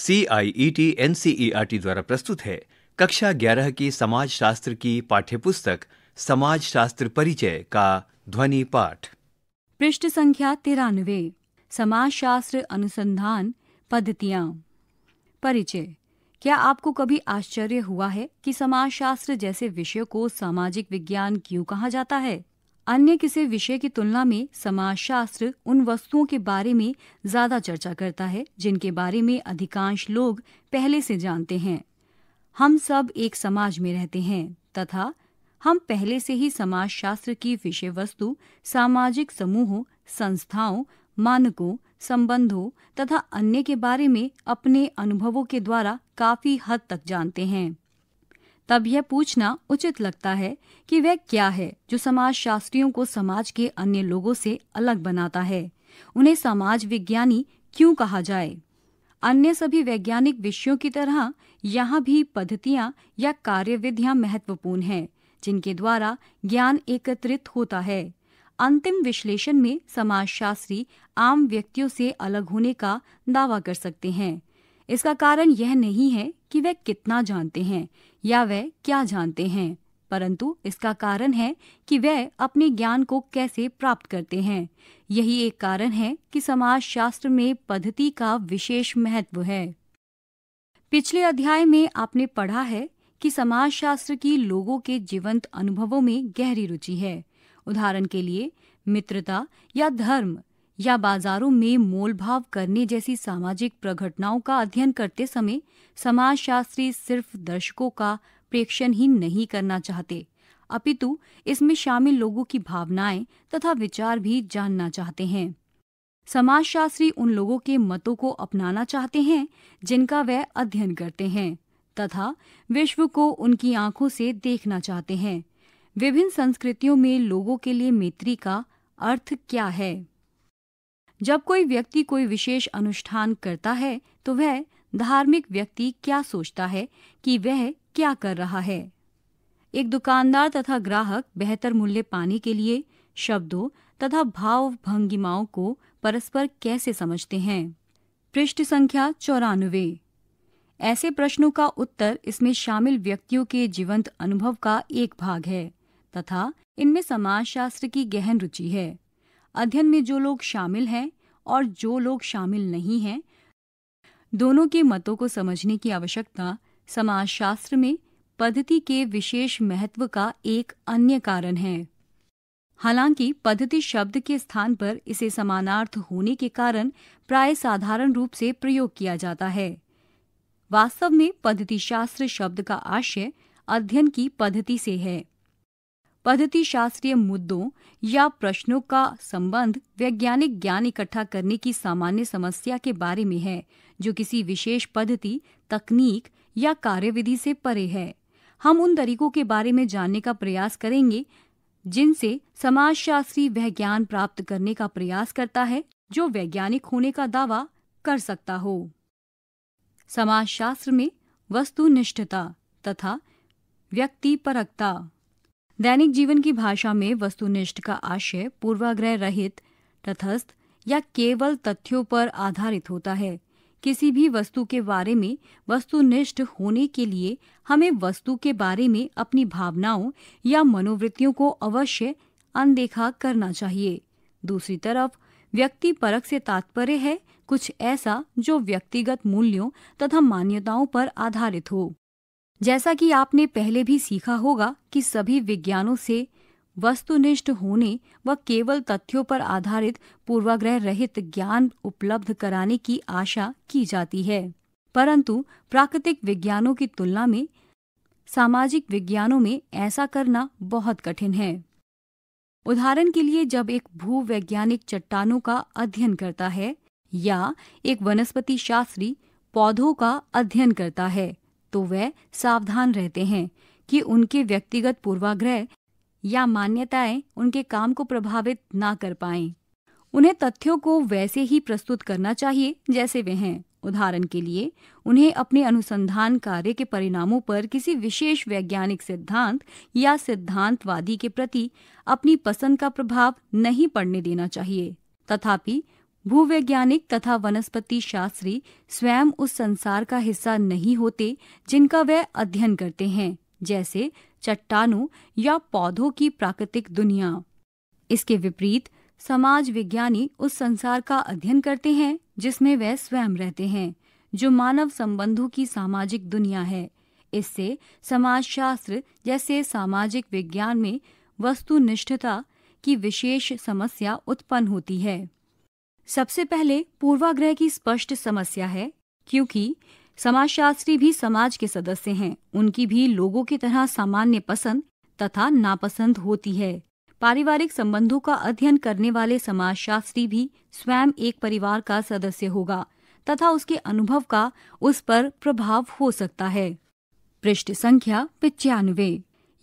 C I E T N C E R T द्वारा प्रस्तुत है कक्षा ग्यारह की समाज शास्त्र की पाठ्यपुस्तक समाज शास्त्र परिचय का ध्वनि पाठ पृष्ठ संख्या तिरानवे समाज शास्त्र अनुसंधान पद्धतिया परिचय क्या आपको कभी आश्चर्य हुआ है कि शास्त्र जैसे विषय को सामाजिक विज्ञान क्यों कहा जाता है अन्य किसी विषय की तुलना में समाजशास्त्र उन वस्तुओं के बारे में ज्यादा चर्चा करता है जिनके बारे में अधिकांश लोग पहले से जानते हैं हम सब एक समाज में रहते हैं तथा हम पहले से ही समाजशास्त्र की विषय वस्तु सामाजिक समूहों संस्थाओं मानकों संबंधों तथा अन्य के बारे में अपने अनुभवों के द्वारा काफी हद तक जानते हैं तब यह पूछना उचित लगता है कि वह क्या है जो समाज शास्त्रियों को समाज के अन्य लोगों से अलग बनाता है उन्हें समाज विज्ञानी क्यों कहा जाए अन्य सभी वैज्ञानिक विषयों की तरह यहाँ भी पद्धतियाँ या कार्यविधियाँ महत्वपूर्ण हैं जिनके द्वारा ज्ञान एकत्रित होता है अंतिम विश्लेषण में समाजशास्त्री आम व्यक्तियों से अलग होने का दावा कर सकते हैं इसका कारण यह नहीं है कि वह कितना जानते हैं या वह क्या जानते हैं परंतु इसका कारण है कि वह अपने ज्ञान को कैसे प्राप्त करते हैं यही एक कारण है कि समाज शास्त्र में पद्धति का विशेष महत्व है पिछले अध्याय में आपने पढ़ा है कि समाज शास्त्र की लोगों के जीवंत अनुभवों में गहरी रुचि है उदाहरण के लिए मित्रता या धर्म या बाजारों में मोलभाव करने जैसी सामाजिक प्रघटनाओं का अध्ययन करते समय समाजशास्त्री सिर्फ दर्शकों का प्रेक्षण ही नहीं करना चाहते अपितु इसमें शामिल लोगों की भावनाएं तथा विचार भी जानना चाहते हैं समाजशास्त्री उन लोगों के मतों को अपनाना चाहते हैं जिनका वह अध्ययन करते हैं तथा विश्व को उनकी आंखों से देखना चाहते हैं विभिन्न संस्कृतियों में लोगों के लिए मैत्री का अर्थ क्या है जब कोई व्यक्ति कोई विशेष अनुष्ठान करता है तो वह धार्मिक व्यक्ति क्या सोचता है कि वह क्या कर रहा है एक दुकानदार तथा ग्राहक बेहतर मूल्य पाने के लिए शब्दों तथा भाव भंगिमाओं को परस्पर कैसे समझते हैं पृष्ठ संख्या चौरानवे ऐसे प्रश्नों का उत्तर इसमें शामिल व्यक्तियों के जीवंत अनुभव का एक भाग है तथा इनमें समाजशास्त्र की गहन रुचि है अध्ययन में जो लोग शामिल हैं और जो लोग शामिल नहीं हैं दोनों के मतों को समझने की आवश्यकता समाजशास्त्र में पद्धति के विशेष महत्व का एक अन्य कारण है हालांकि पद्धति शब्द के स्थान पर इसे समानार्थ होने के कारण प्राय साधारण रूप से प्रयोग किया जाता है वास्तव में पद्धतिशास्त्र शब्द का आशय अध्ययन की पद्धति से है पद्धति शास्त्रीय मुद्दों या प्रश्नों का संबंध वैज्ञानिक ज्ञान इकट्ठा करने की सामान्य समस्या के बारे में है जो किसी विशेष पद्धति तकनीक या कार्यविधि से परे है हम उन तरीकों के बारे में जानने का प्रयास करेंगे जिनसे समाजशास्त्री वह ज्ञान प्राप्त करने का प्रयास करता है जो वैज्ञानिक होने का दावा कर सकता हो समाजशास्त्र में वस्तुनिष्ठता तथा व्यक्ति परकता दैनिक जीवन की भाषा में वस्तुनिष्ठ का आशय पूर्वाग्रह रहित तथस्थ या केवल तथ्यों पर आधारित होता है किसी भी वस्तु के बारे में वस्तुनिष्ठ होने के लिए हमें वस्तु के बारे में अपनी भावनाओं या मनोवृत्तियों को अवश्य अनदेखा करना चाहिए दूसरी तरफ व्यक्ति परक से तात्पर्य है कुछ ऐसा जो व्यक्तिगत मूल्यों तथा मान्यताओं पर आधारित हो जैसा कि आपने पहले भी सीखा होगा कि सभी विज्ञानों से वस्तुनिष्ठ होने व केवल तथ्यों पर आधारित पूर्वाग्रह रहित ज्ञान उपलब्ध कराने की आशा की जाती है परंतु प्राकृतिक विज्ञानों की तुलना में सामाजिक विज्ञानों में ऐसा करना बहुत कठिन है उदाहरण के लिए जब एक भूवैज्ञानिक चट्टानों का अध्ययन करता है या एक वनस्पति शास्त्री पौधों का अध्ययन करता है तो वह सावधान रहते हैं कि उनके व्यक्तिगत पूर्वाग्रह या मान्यताएं उनके काम को प्रभावित ना कर पाए उन्हें तथ्यों को वैसे ही प्रस्तुत करना चाहिए जैसे वे हैं उदाहरण के लिए उन्हें अपने अनुसंधान कार्य के परिणामों पर किसी विशेष वैज्ञानिक सिद्धांत या सिद्धांतवादी के प्रति अपनी पसंद का प्रभाव नहीं पड़ने देना चाहिए तथापि भूवैज्ञानिक तथा वनस्पति शास्त्री स्वयं उस संसार का हिस्सा नहीं होते जिनका वह अध्ययन करते हैं जैसे चट्टानों या पौधों की प्राकृतिक दुनिया इसके विपरीत समाज विज्ञानी उस संसार का अध्ययन करते हैं जिसमें वह स्वयं रहते हैं जो मानव संबंधों की सामाजिक दुनिया है इससे समाजशास्त्र जैसे सामाजिक विज्ञान में वस्तुनिष्ठता की विशेष समस्या उत्पन्न होती है सबसे पहले पूर्वाग्रह की स्पष्ट समस्या है क्योंकि समाजशास्त्री भी समाज के सदस्य हैं उनकी भी लोगों की तरह सामान्य पसंद तथा नापसंद होती है पारिवारिक संबंधों का अध्ययन करने वाले समाजशास्त्री भी स्वयं एक परिवार का सदस्य होगा तथा उसके अनुभव का उस पर प्रभाव हो सकता है पृष्ठ संख्या पिचानवे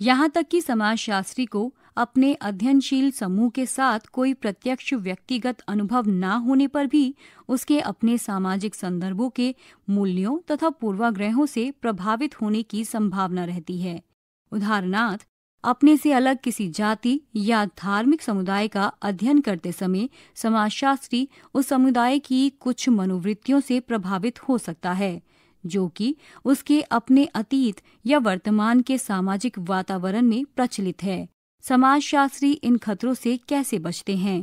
यहाँ तक कि समाजशास्त्री को अपने अध्ययनशील समूह के साथ कोई प्रत्यक्ष व्यक्तिगत अनुभव ना होने पर भी उसके अपने सामाजिक संदर्भों के मूल्यों तथा पूर्वाग्रहों से प्रभावित होने की संभावना रहती है उदाहरणार्थ अपने से अलग किसी जाति या धार्मिक समुदाय का अध्ययन करते समय समाजशास्त्री उस समुदाय की कुछ मनोवृत्तियों से प्रभावित हो सकता है जो कि उसके अपने अतीत या वर्तमान के सामाजिक वातावरण में प्रचलित है समाजशास्त्री इन खतरों से कैसे बचते हैं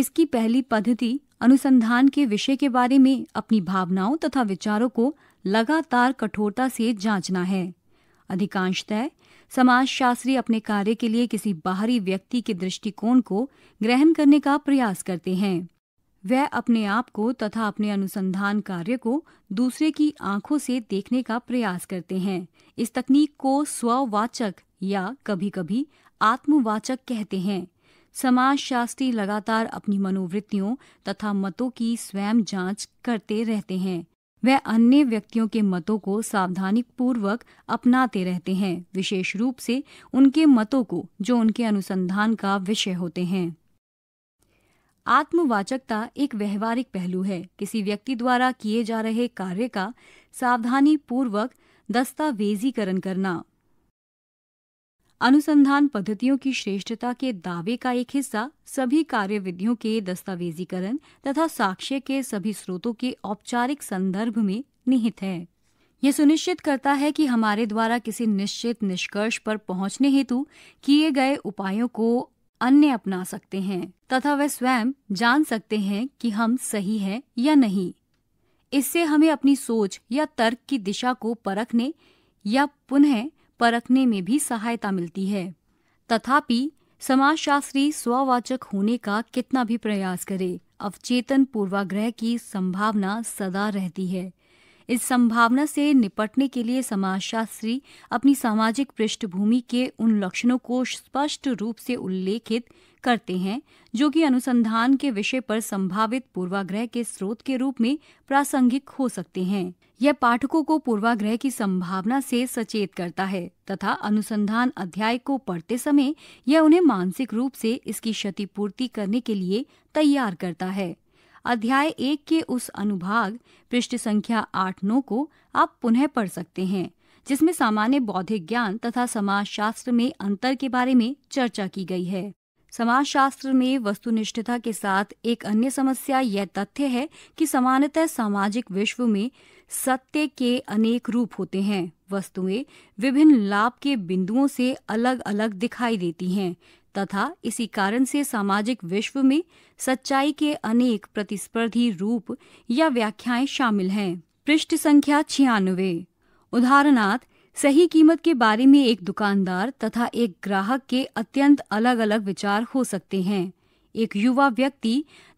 इसकी पहली पद्धति अनुसंधान के विषय के बारे में अपनी भावनाओं तथा विचारों को लगातार कठोरता से जांचना है अधिकांशतः समाजशास्त्री अपने कार्य के लिए किसी बाहरी व्यक्ति के दृष्टिकोण को ग्रहण करने का प्रयास करते हैं वह अपने आप को तथा अपने अनुसंधान कार्य को दूसरे की आंखों से देखने का प्रयास करते हैं इस तकनीक को स्ववाचक या कभी कभी आत्मवाचक कहते हैं समाज शास्त्री लगातार अपनी मनोवृत्तियों तथा मतों की स्वयं जांच करते रहते हैं वह अन्य व्यक्तियों के मतों को सावधानी पूर्वक अपनाते रहते हैं विशेष रूप से उनके मतों को जो उनके अनुसंधान का विषय होते हैं आत्मवाचकता एक व्यवहारिक पहलू है किसी व्यक्ति द्वारा किए जा रहे कार्य का सावधानी पूर्वक दस्तावेजीकरण करना अनुसंधान पद्धतियों की श्रेष्ठता के दावे का एक हिस्सा सभी कार्यविधियों के दस्तावेजीकरण तथा साक्ष्य के सभी स्रोतों के औपचारिक संदर्भ में निहित है यह सुनिश्चित करता है कि हमारे द्वारा किसी निश्चित निष्कर्ष पर पहुंचने हेतु किए गए उपायों को अन्य अपना सकते हैं तथा वे स्वयं जान सकते हैं कि हम सही हैं या नहीं इससे हमें अपनी सोच या तर्क की दिशा को परखने या पुनः परखने में भी सहायता मिलती है तथापि समाजशास्त्री स्ववाचक होने का कितना भी प्रयास करे अवचेतन पूर्वाग्रह की संभावना सदा रहती है इस संभावना से निपटने के लिए समाजशास्त्री अपनी सामाजिक पृष्ठभूमि के उन लक्षणों को स्पष्ट रूप से उल्लेखित करते हैं जो कि अनुसंधान के विषय पर संभावित पूर्वाग्रह के स्रोत के रूप में प्रासंगिक हो सकते हैं यह पाठकों को पूर्वाग्रह की संभावना से सचेत करता है तथा अनुसंधान अध्याय को पढ़ते समय यह उन्हें मानसिक रूप से इसकी क्षतिपूर्ति करने के लिए तैयार करता है अध्याय एक के उस अनुभाग पृष्ठ संख्या आठ नौ को आप पुनः पढ़ सकते हैं जिसमें सामान्य बौद्धिक ज्ञान तथा समाजशास्त्र में अंतर के बारे में चर्चा की गई है समाजशास्त्र में वस्तुनिष्ठता के साथ एक अन्य समस्या यह तथ्य है कि सामान्यतः सामाजिक विश्व में सत्य के अनेक रूप होते हैं वस्तुएं विभिन्न लाभ के बिंदुओं से अलग अलग दिखाई देती हैं तथा इसी कारण से सामाजिक विश्व में सच्चाई के अनेक प्रतिस्पर्धी रूप या व्याख्याएं शामिल हैं पृष्ठ संख्या छियानवे उदाहरणार्थ सही कीमत के बारे में एक दुकानदार तथा एक ग्राहक के अत्यंत अलग अलग विचार हो सकते हैं एक युवा व्यक्ति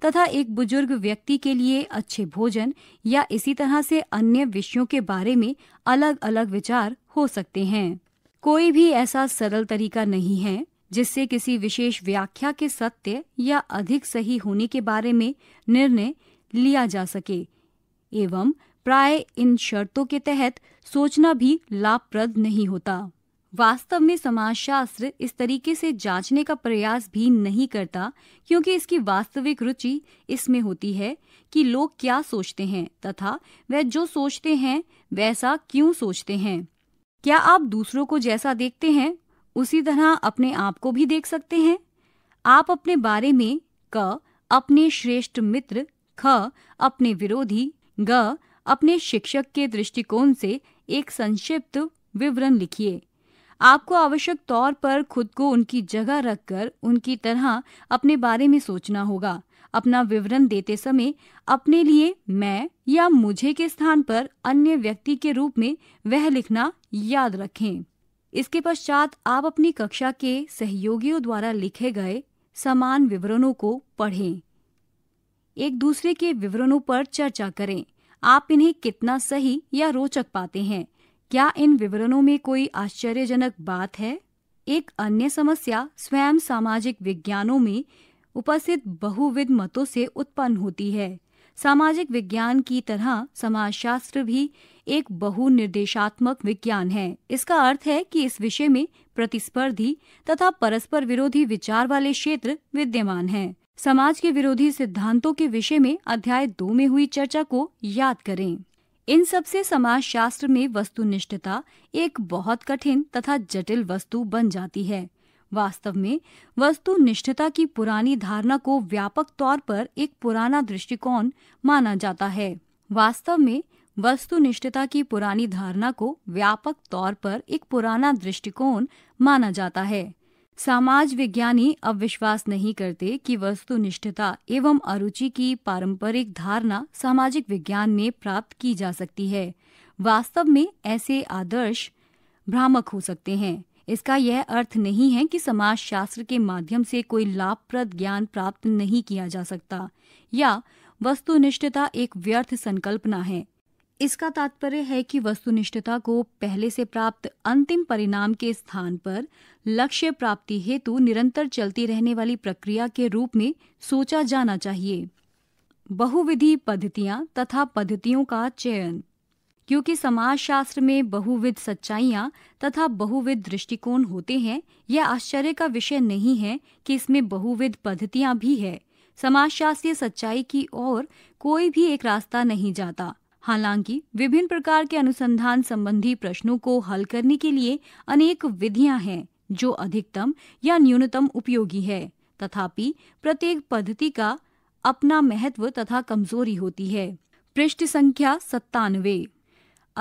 तथा एक बुजुर्ग व्यक्ति के लिए अच्छे भोजन या इसी तरह से अन्य विषयों के बारे में अलग अलग विचार हो सकते हैं कोई भी ऐसा सरल तरीका नहीं है जिससे किसी विशेष व्याख्या के सत्य या अधिक सही होने के बारे में निर्णय लिया जा सके एवं प्राय इन शर्तों के तहत सोचना भी लाभप्रद नहीं होता वास्तव में समाजशास्त्र इस तरीके से जांचने का प्रयास भी नहीं करता क्योंकि इसकी वास्तविक रुचि इसमें होती है कि लोग क्या सोचते हैं तथा वह जो सोचते हैं वैसा क्यों सोचते हैं क्या आप दूसरों को जैसा देखते हैं उसी तरह अपने आप को भी देख सकते हैं आप अपने बारे में क अपने श्रेष्ठ मित्र ख अपने विरोधी ग अपने शिक्षक के दृष्टिकोण से एक संक्षिप्त विवरण लिखिए आपको आवश्यक तौर पर खुद को उनकी जगह रखकर उनकी तरह अपने बारे में सोचना होगा अपना विवरण देते समय अपने लिए मैं या मुझे के स्थान पर अन्य व्यक्ति के रूप में वह लिखना याद रखें इसके पश्चात आप अपनी कक्षा के सहयोगियों द्वारा लिखे गए समान विवरणों को पढ़ें एक दूसरे के विवरणों पर चर्चा करें आप इन्हें कितना सही या रोचक पाते हैं क्या इन विवरणों में कोई आश्चर्यजनक बात है एक अन्य समस्या स्वयं सामाजिक विज्ञानों में उपस्थित बहुविध मतों से उत्पन्न होती है सामाजिक विज्ञान की तरह समाजशास्त्र भी एक बहु निर्देशात्मक विज्ञान है इसका अर्थ है कि इस विषय में प्रतिस्पर्धी तथा परस्पर विरोधी विचार वाले क्षेत्र विद्यमान हैं। समाज के विरोधी सिद्धांतों के विषय में अध्याय दो में हुई चर्चा को याद करें इन सबसे समाज शास्त्र में वस्तुनिष्ठता एक बहुत कठिन तथा जटिल वस्तु बन जाती है वास्तव में वस्तुनिष्ठता की पुरानी धारणा को व्यापक तौर पर एक पुराना दृष्टिकोण माना जाता है वास्तव में वस्तुनिष्ठता की पुरानी धारणा को व्यापक तौर पर एक पुराना दृष्टिकोण माना जाता है समाज विज्ञानी अब विश्वास नहीं करते कि वस्तुनिष्ठता एवं अरुचि की पारंपरिक धारणा सामाजिक विज्ञान में प्राप्त की जा सकती है वास्तव में ऐसे आदर्श भ्रामक हो सकते हैं इसका यह अर्थ नहीं है कि समाज शास्त्र के माध्यम से कोई लाभप्रद ज्ञान प्राप्त नहीं किया जा सकता या वस्तुनिष्ठता एक व्यर्थ संकल्पना है इसका तात्पर्य है कि वस्तुनिष्ठता को पहले से प्राप्त अंतिम परिणाम के स्थान पर लक्ष्य प्राप्ति हेतु निरंतर चलती रहने वाली प्रक्रिया के रूप में सोचा जाना चाहिए बहुविधि पद्धतियां तथा पद्धतियों का चयन क्योंकि समाजशास्त्र में बहुविध सच्चाइयां तथा बहुविध दृष्टिकोण होते हैं यह आश्चर्य का विषय नहीं है कि इसमें बहुविध पद्धतियां भी है समाजशास्त्रीय सच्चाई की ओर कोई भी एक रास्ता नहीं जाता हालांकि विभिन्न प्रकार के अनुसंधान संबंधी प्रश्नों को हल करने के लिए अनेक विधियां हैं जो अधिकतम या न्यूनतम उपयोगी है तथापि प्रत्येक पद्धति का अपना महत्व तथा कमजोरी होती है पृष्ठ संख्या सत्तानवे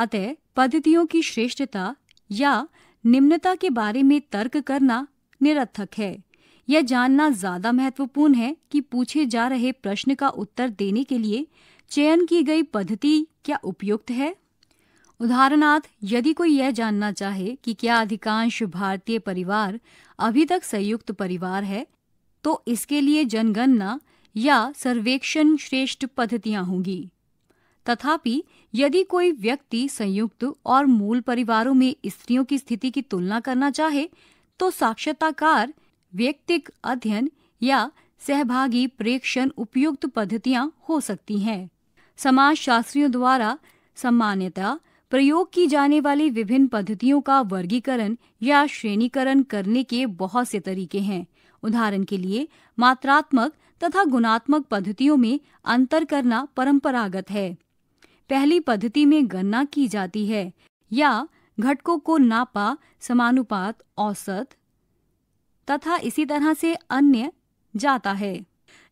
अतः पद्धतियों की श्रेष्ठता या निम्नता के बारे में तर्क करना निरर्थक है यह जानना ज्यादा महत्वपूर्ण है कि पूछे जा रहे प्रश्न का उत्तर देने के लिए चयन की गई पद्धति क्या उपयुक्त है उदाहरणार्थ यदि कोई यह जानना चाहे कि क्या अधिकांश भारतीय परिवार अभी तक संयुक्त परिवार है तो इसके लिए जनगणना या सर्वेक्षण श्रेष्ठ पद्धतियां होंगी तथापि यदि कोई व्यक्ति संयुक्त और मूल परिवारों में स्त्रियों की स्थिति की तुलना करना चाहे तो साक्षरताकार व्यक्तिक अध्ययन या सहभागी प्रेक्षण उपयुक्त पद्धतियां हो सकती हैं समाज शास्त्रियों द्वारा सामान्यतः प्रयोग की जाने वाली विभिन्न पद्धतियों का वर्गीकरण या श्रेणीकरण करने के बहुत से तरीके हैं उदाहरण के लिए मात्रात्मक तथा गुणात्मक पद्धतियों में अंतर करना परंपरागत है पहली पद्धति में गणना की जाती है या घटकों को नापा समानुपात औसत तथा इसी तरह से अन्य जाता है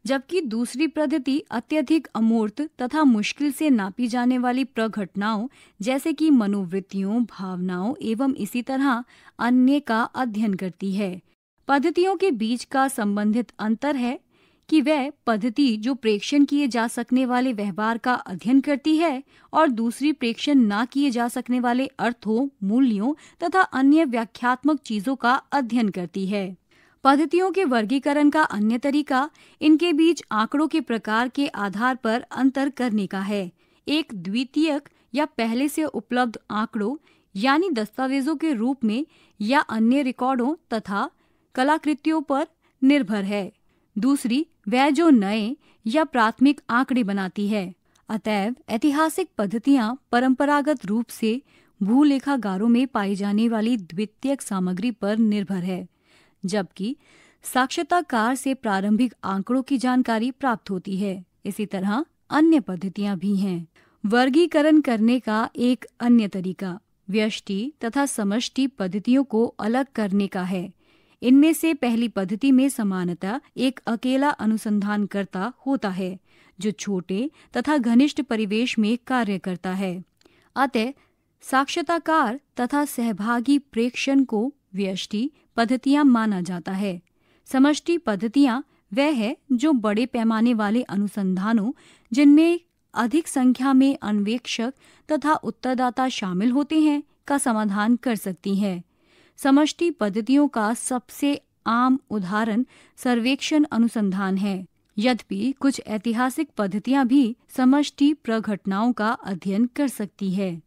जबकि दूसरी पद्धति अत्यधिक अमूर्त तथा मुश्किल से नापी जाने वाली प्रघटनाओं जैसे कि मनोवृत्तियों भावनाओं एवं इसी तरह अन्य का अध्ययन करती है पद्धतियों के बीच का संबंधित अंतर है कि वह पद्धति जो प्रेक्षण किए जा सकने वाले व्यवहार का अध्ययन करती है और दूसरी प्रेक्षण न किए जा सकने वाले अर्थों मूल्यों तथा अन्य व्याख्यात्मक चीजों का अध्ययन करती है पद्धतियों के वर्गीकरण का अन्य तरीका इनके बीच आंकड़ों के प्रकार के आधार पर अंतर करने का है एक द्वितीयक या पहले से उपलब्ध आंकड़ों यानी दस्तावेजों के रूप में या अन्य रिकॉर्डों तथा कलाकृतियों पर निर्भर है दूसरी वह जो नए या प्राथमिक आंकड़े बनाती है अतएव ऐतिहासिक पद्धतियां परंपरागत रूप से भूलेखागारों में पाई जाने वाली द्वितीयक सामग्री पर निर्भर है जबकि साक्षरताकार से प्रारंभिक आंकड़ों की जानकारी प्राप्त होती है इसी तरह अन्य पद्धतियां भी हैं वर्गीकरण करने का एक अन्य तरीका व्यष्टि तथा समष्टि पद्धतियों को अलग करने का है इनमें से पहली पद्धति में समानता एक अकेला अनुसंधानकर्ता होता है जो छोटे तथा घनिष्ठ परिवेश में कार्य करता है अतः साक्षरताकार तथा सहभागी प्रेक्षण को व्यष्टि पद्धतियां माना जाता है समष्टि पद्धतियां वह है जो बड़े पैमाने वाले अनुसंधानों जिनमें अधिक संख्या में अन्वेक्षक तथा उत्तरदाता शामिल होते हैं का समाधान कर सकती है समष्टि पद्धतियों का सबसे आम उदाहरण सर्वेक्षण अनुसंधान है यद्यपि कुछ ऐतिहासिक पद्धतियां भी समष्टि प्रघटनाओं का अध्ययन कर सकती है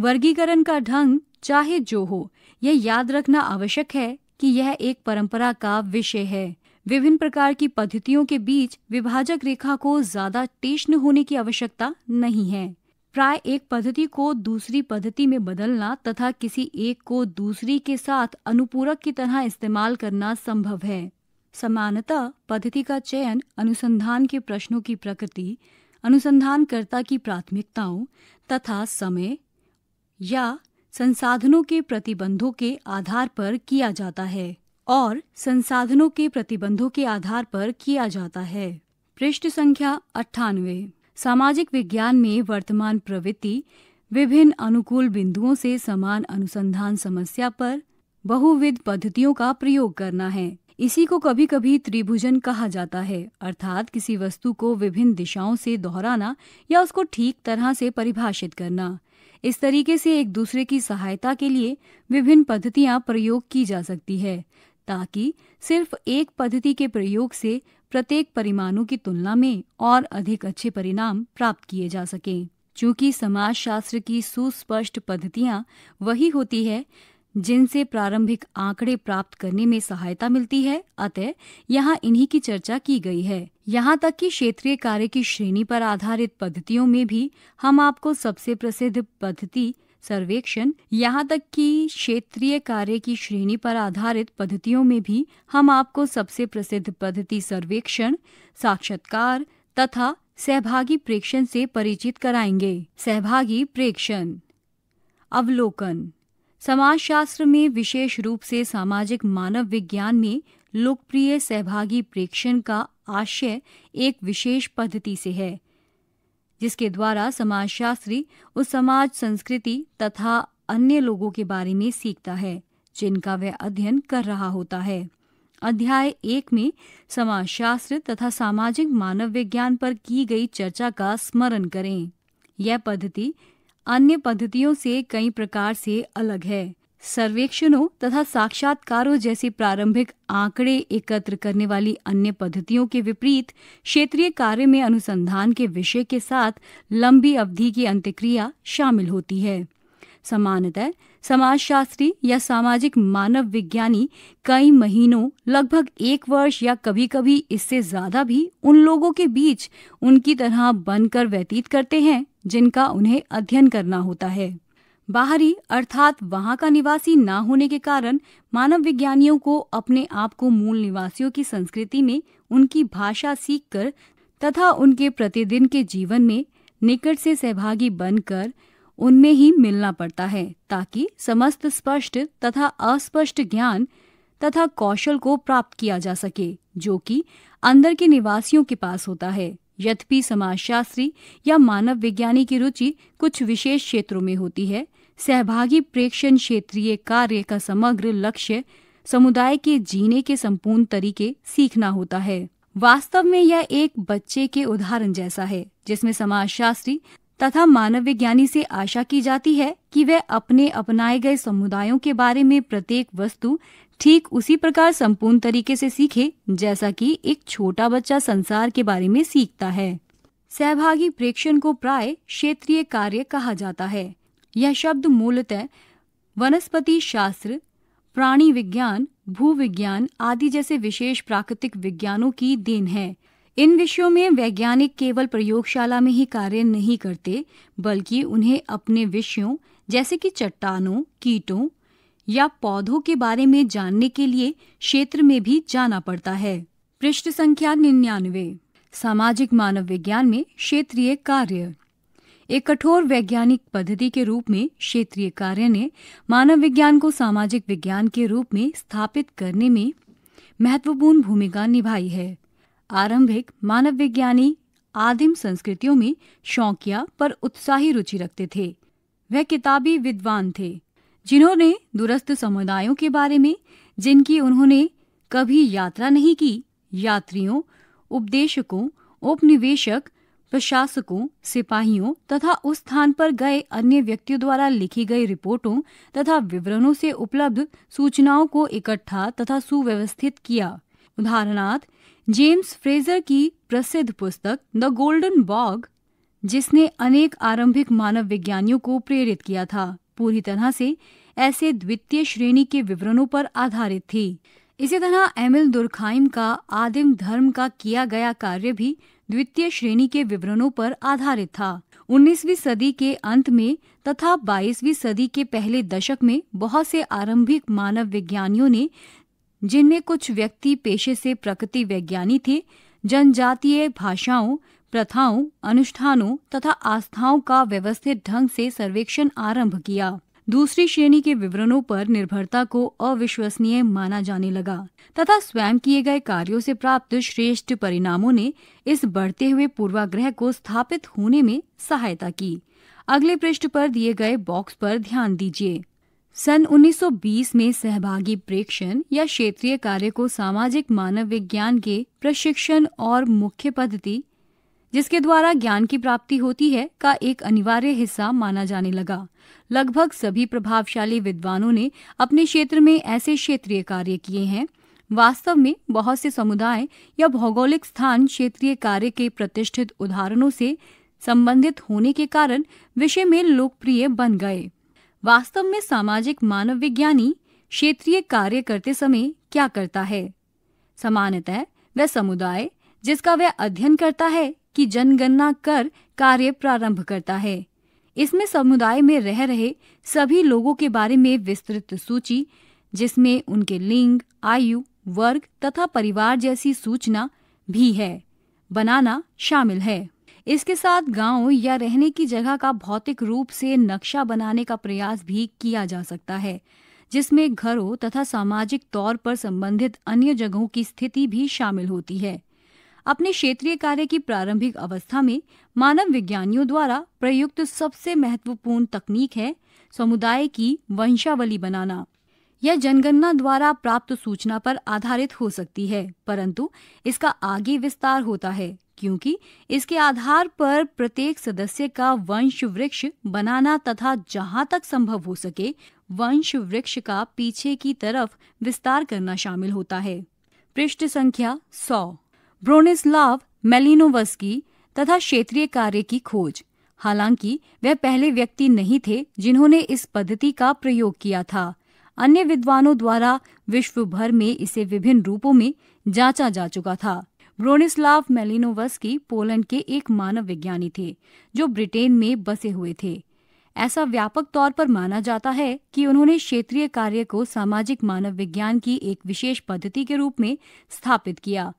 वर्गीकरण का ढंग चाहे जो हो यह याद रखना आवश्यक है कि यह एक परंपरा का विषय है विभिन्न प्रकार की पद्धतियों के बीच विभाजक रेखा को ज्यादा तीक्ष्ण होने की आवश्यकता नहीं है प्राय एक पद्धति को दूसरी पद्धति में बदलना तथा किसी एक को दूसरी के साथ अनुपूरक की तरह इस्तेमाल करना संभव है समानता पद्धति का चयन अनुसंधान के प्रश्नों की प्रकृति अनुसंधानकर्ता की प्राथमिकताओं तथा समय या संसाधनों के प्रतिबंधों के आधार पर किया जाता है और संसाधनों के प्रतिबंधों के आधार पर किया जाता है पृष्ठ संख्या अट्ठानवे सामाजिक विज्ञान में वर्तमान प्रवृत्ति विभिन्न अनुकूल बिंदुओं से समान अनुसंधान समस्या पर बहुविध पद्धतियों का प्रयोग करना है इसी को कभी कभी त्रिभुजन कहा जाता है अर्थात किसी वस्तु को विभिन्न दिशाओं से दोहराना या उसको ठीक तरह से परिभाषित करना इस तरीके से एक दूसरे की सहायता के लिए विभिन्न पद्धतियां प्रयोग की जा सकती है ताकि सिर्फ एक पद्धति के प्रयोग से प्रत्येक परिमाणु की तुलना में और अधिक अच्छे परिणाम प्राप्त किए जा सकें चूंकि शास्त्र की सुस्पष्ट पद्धतियां वही होती है जिनसे प्रारंभिक आंकड़े प्राप्त करने में सहायता मिलती है अतः यहाँ इन्हीं की चर्चा की गई है यहाँ तक कि क्षेत्रीय कार्य की श्रेणी पर आधारित पद्धतियों में भी हम आपको सबसे प्रसिद्ध पद्धति सर्वेक्षण यहाँ तक कि क्षेत्रीय कार्य की श्रेणी पर आधारित पद्धतियों में भी हम आपको सबसे प्रसिद्ध पद्धति सर्वेक्षण साक्षात्कार तथा सहभागी प्रेक्षण से परिचित कराएंगे सहभागी प्रेक्षण अवलोकन समाजशास्त्र में विशेष रूप से सामाजिक मानव विज्ञान में लोकप्रिय सहभागी प्रेक्षण का आशय एक विशेष पद्धति से है जिसके द्वारा समाजशास्त्री उस समाज संस्कृति तथा अन्य लोगों के बारे में सीखता है जिनका वह अध्ययन कर रहा होता है अध्याय एक में समाजशास्त्र तथा सामाजिक मानव विज्ञान पर की गई चर्चा का स्मरण करें यह पद्धति अन्य पद्धतियों से कई प्रकार से अलग है सर्वेक्षणों तथा साक्षात्कारों जैसे प्रारंभिक आंकड़े एकत्र करने वाली अन्य पद्धतियों के विपरीत क्षेत्रीय कार्य में अनुसंधान के विषय के साथ लंबी अवधि की अंत्यक्रिया शामिल होती है सामान्यतः समाजशास्त्री या सामाजिक मानव विज्ञानी कई महीनों लगभग एक वर्ष या कभी कभी इससे ज्यादा भी उन लोगों के बीच उनकी तरह बनकर व्यतीत करते हैं जिनका उन्हें अध्ययन करना होता है बाहरी अर्थात वहाँ का निवासी न होने के कारण मानव विज्ञानियों को अपने आप को मूल निवासियों की संस्कृति में उनकी भाषा सीखकर तथा उनके प्रतिदिन के जीवन में निकट से सहभागी बनकर उनमें ही मिलना पड़ता है ताकि समस्त स्पष्ट तथा अस्पष्ट ज्ञान तथा कौशल को प्राप्त किया जा सके जो कि अंदर के निवासियों के पास होता है यद्यपि समाजशास्त्री या मानव विज्ञानी की रुचि कुछ विशेष क्षेत्रों में होती है सहभागी प्रेक्षण क्षेत्रीय कार्य का समग्र लक्ष्य समुदाय के जीने के संपूर्ण तरीके सीखना होता है वास्तव में यह एक बच्चे के उदाहरण जैसा है जिसमें समाजशास्त्री तथा मानव विज्ञानी से आशा की जाती है कि वह अपने अपनाए गए समुदायों के बारे में प्रत्येक वस्तु ठीक उसी प्रकार संपूर्ण तरीके से सीखे जैसा कि एक छोटा बच्चा संसार के बारे में सीखता है सहभागी प्रेक्षण को प्राय क्षेत्रीय कार्य कहा जाता है यह शब्द मूलतः वनस्पति शास्त्र प्राणी विज्ञान भू विज्ञान आदि जैसे विशेष प्राकृतिक विज्ञानों की देन है इन विषयों में वैज्ञानिक केवल प्रयोगशाला में ही कार्य नहीं करते बल्कि उन्हें अपने विषयों जैसे कि चट्टानों कीटों या पौधों के बारे में जानने के लिए क्षेत्र में भी जाना पड़ता है पृष्ठ संख्या निन्यानवे सामाजिक मानव विज्ञान में क्षेत्रीय कार्य एक कठोर वैज्ञानिक पद्धति के रूप में क्षेत्रीय कार्य ने मानव विज्ञान को सामाजिक विज्ञान के रूप में स्थापित करने में महत्वपूर्ण भूमिका निभाई है आरंभिक मानव विज्ञानी आदिम संस्कृतियों में शौकिया पर उत्साही रुचि रखते थे वह किताबी विद्वान थे जिन्होंने दूरस्थ समुदायों के बारे में जिनकी उन्होंने कभी यात्रा नहीं की यात्रियों उपदेशकों उपनिवेशक प्रशासकों सिपाहियों तथा उस स्थान पर गए अन्य व्यक्तियों द्वारा लिखी गई रिपोर्टों तथा विवरणों से उपलब्ध सूचनाओं को इकट्ठा तथा सुव्यवस्थित किया उदाहरणार्थ जेम्स फ्रेजर की प्रसिद्ध पुस्तक द गोल्डन बॉग जिसने अनेक आरंभिक मानव विज्ञानियों को प्रेरित किया था पूरी तरह से ऐसे द्वितीय श्रेणी के विवरणों पर आधारित थी इसी तरह एमिल दुर्खाइम का आदिम धर्म का किया गया कार्य भी द्वितीय श्रेणी के विवरणों पर आधारित था 19वीं सदी के अंत में तथा 22वीं सदी के पहले दशक में बहुत से आरंभिक मानव विज्ञानियों ने जिनमें कुछ व्यक्ति पेशे से प्रकृति वैज्ञानी थे जनजातीय भाषाओं प्रथाओं अनुष्ठानों तथा आस्थाओं का व्यवस्थित ढंग से सर्वेक्षण आरंभ किया दूसरी श्रेणी के विवरणों पर निर्भरता को अविश्वसनीय माना जाने लगा तथा स्वयं किए गए कार्यों से प्राप्त श्रेष्ठ परिणामों ने इस बढ़ते हुए पूर्वाग्रह को स्थापित होने में सहायता की अगले पृष्ठ पर दिए गए बॉक्स पर ध्यान दीजिए सन 1920 में सहभागी प्रेक्षण या क्षेत्रीय कार्य को सामाजिक मानव विज्ञान के प्रशिक्षण और मुख्य पद्धति जिसके द्वारा ज्ञान की प्राप्ति होती है का एक अनिवार्य हिस्सा माना जाने लगा लगभग सभी प्रभावशाली विद्वानों ने अपने क्षेत्र में ऐसे क्षेत्रीय कार्य किए हैं वास्तव में बहुत से समुदाय या भौगोलिक स्थान क्षेत्रीय कार्य के प्रतिष्ठित उदाहरणों से संबंधित होने के कारण विषय में लोकप्रिय बन गए वास्तव में सामाजिक मानव विज्ञानी क्षेत्रीय कार्य करते समय क्या करता है सामान्यतः वह समुदाय जिसका वह अध्ययन करता है कि जनगणना कर कार्य प्रारंभ करता है इसमें समुदाय में रह रहे सभी लोगों के बारे में विस्तृत सूची जिसमें उनके लिंग आयु वर्ग तथा परिवार जैसी सूचना भी है बनाना शामिल है इसके साथ गांव या रहने की जगह का भौतिक रूप से नक्शा बनाने का प्रयास भी किया जा सकता है जिसमें घरों तथा सामाजिक तौर पर संबंधित अन्य जगहों की स्थिति भी शामिल होती है अपने क्षेत्रीय कार्य की प्रारंभिक अवस्था में मानव विज्ञानियों द्वारा प्रयुक्त सबसे महत्वपूर्ण तकनीक है समुदाय की वंशावली बनाना यह जनगणना द्वारा प्राप्त सूचना पर आधारित हो सकती है परंतु इसका आगे विस्तार होता है क्योंकि इसके आधार पर प्रत्येक सदस्य का वंश वृक्ष बनाना तथा जहां तक संभव हो सके वंश वृक्ष का पीछे की तरफ विस्तार करना शामिल होता है पृष्ठ संख्या 100 ब्रोनिस्लाव मेलिनोवस्की तथा क्षेत्रीय कार्य की खोज हालांकि वह पहले व्यक्ति नहीं थे जिन्होंने इस पद्धति का प्रयोग किया था अन्य विद्वानों द्वारा विश्व भर में इसे विभिन्न रूपों में जांचा जा चुका था ब्रोनिस्लाव की पोलैंड के एक मानव विज्ञानी थे जो ब्रिटेन में बसे हुए थे ऐसा व्यापक तौर पर माना जाता है कि उन्होंने क्षेत्रीय कार्य को सामाजिक मानव विज्ञान की एक विशेष पद्धति के रूप में स्थापित किया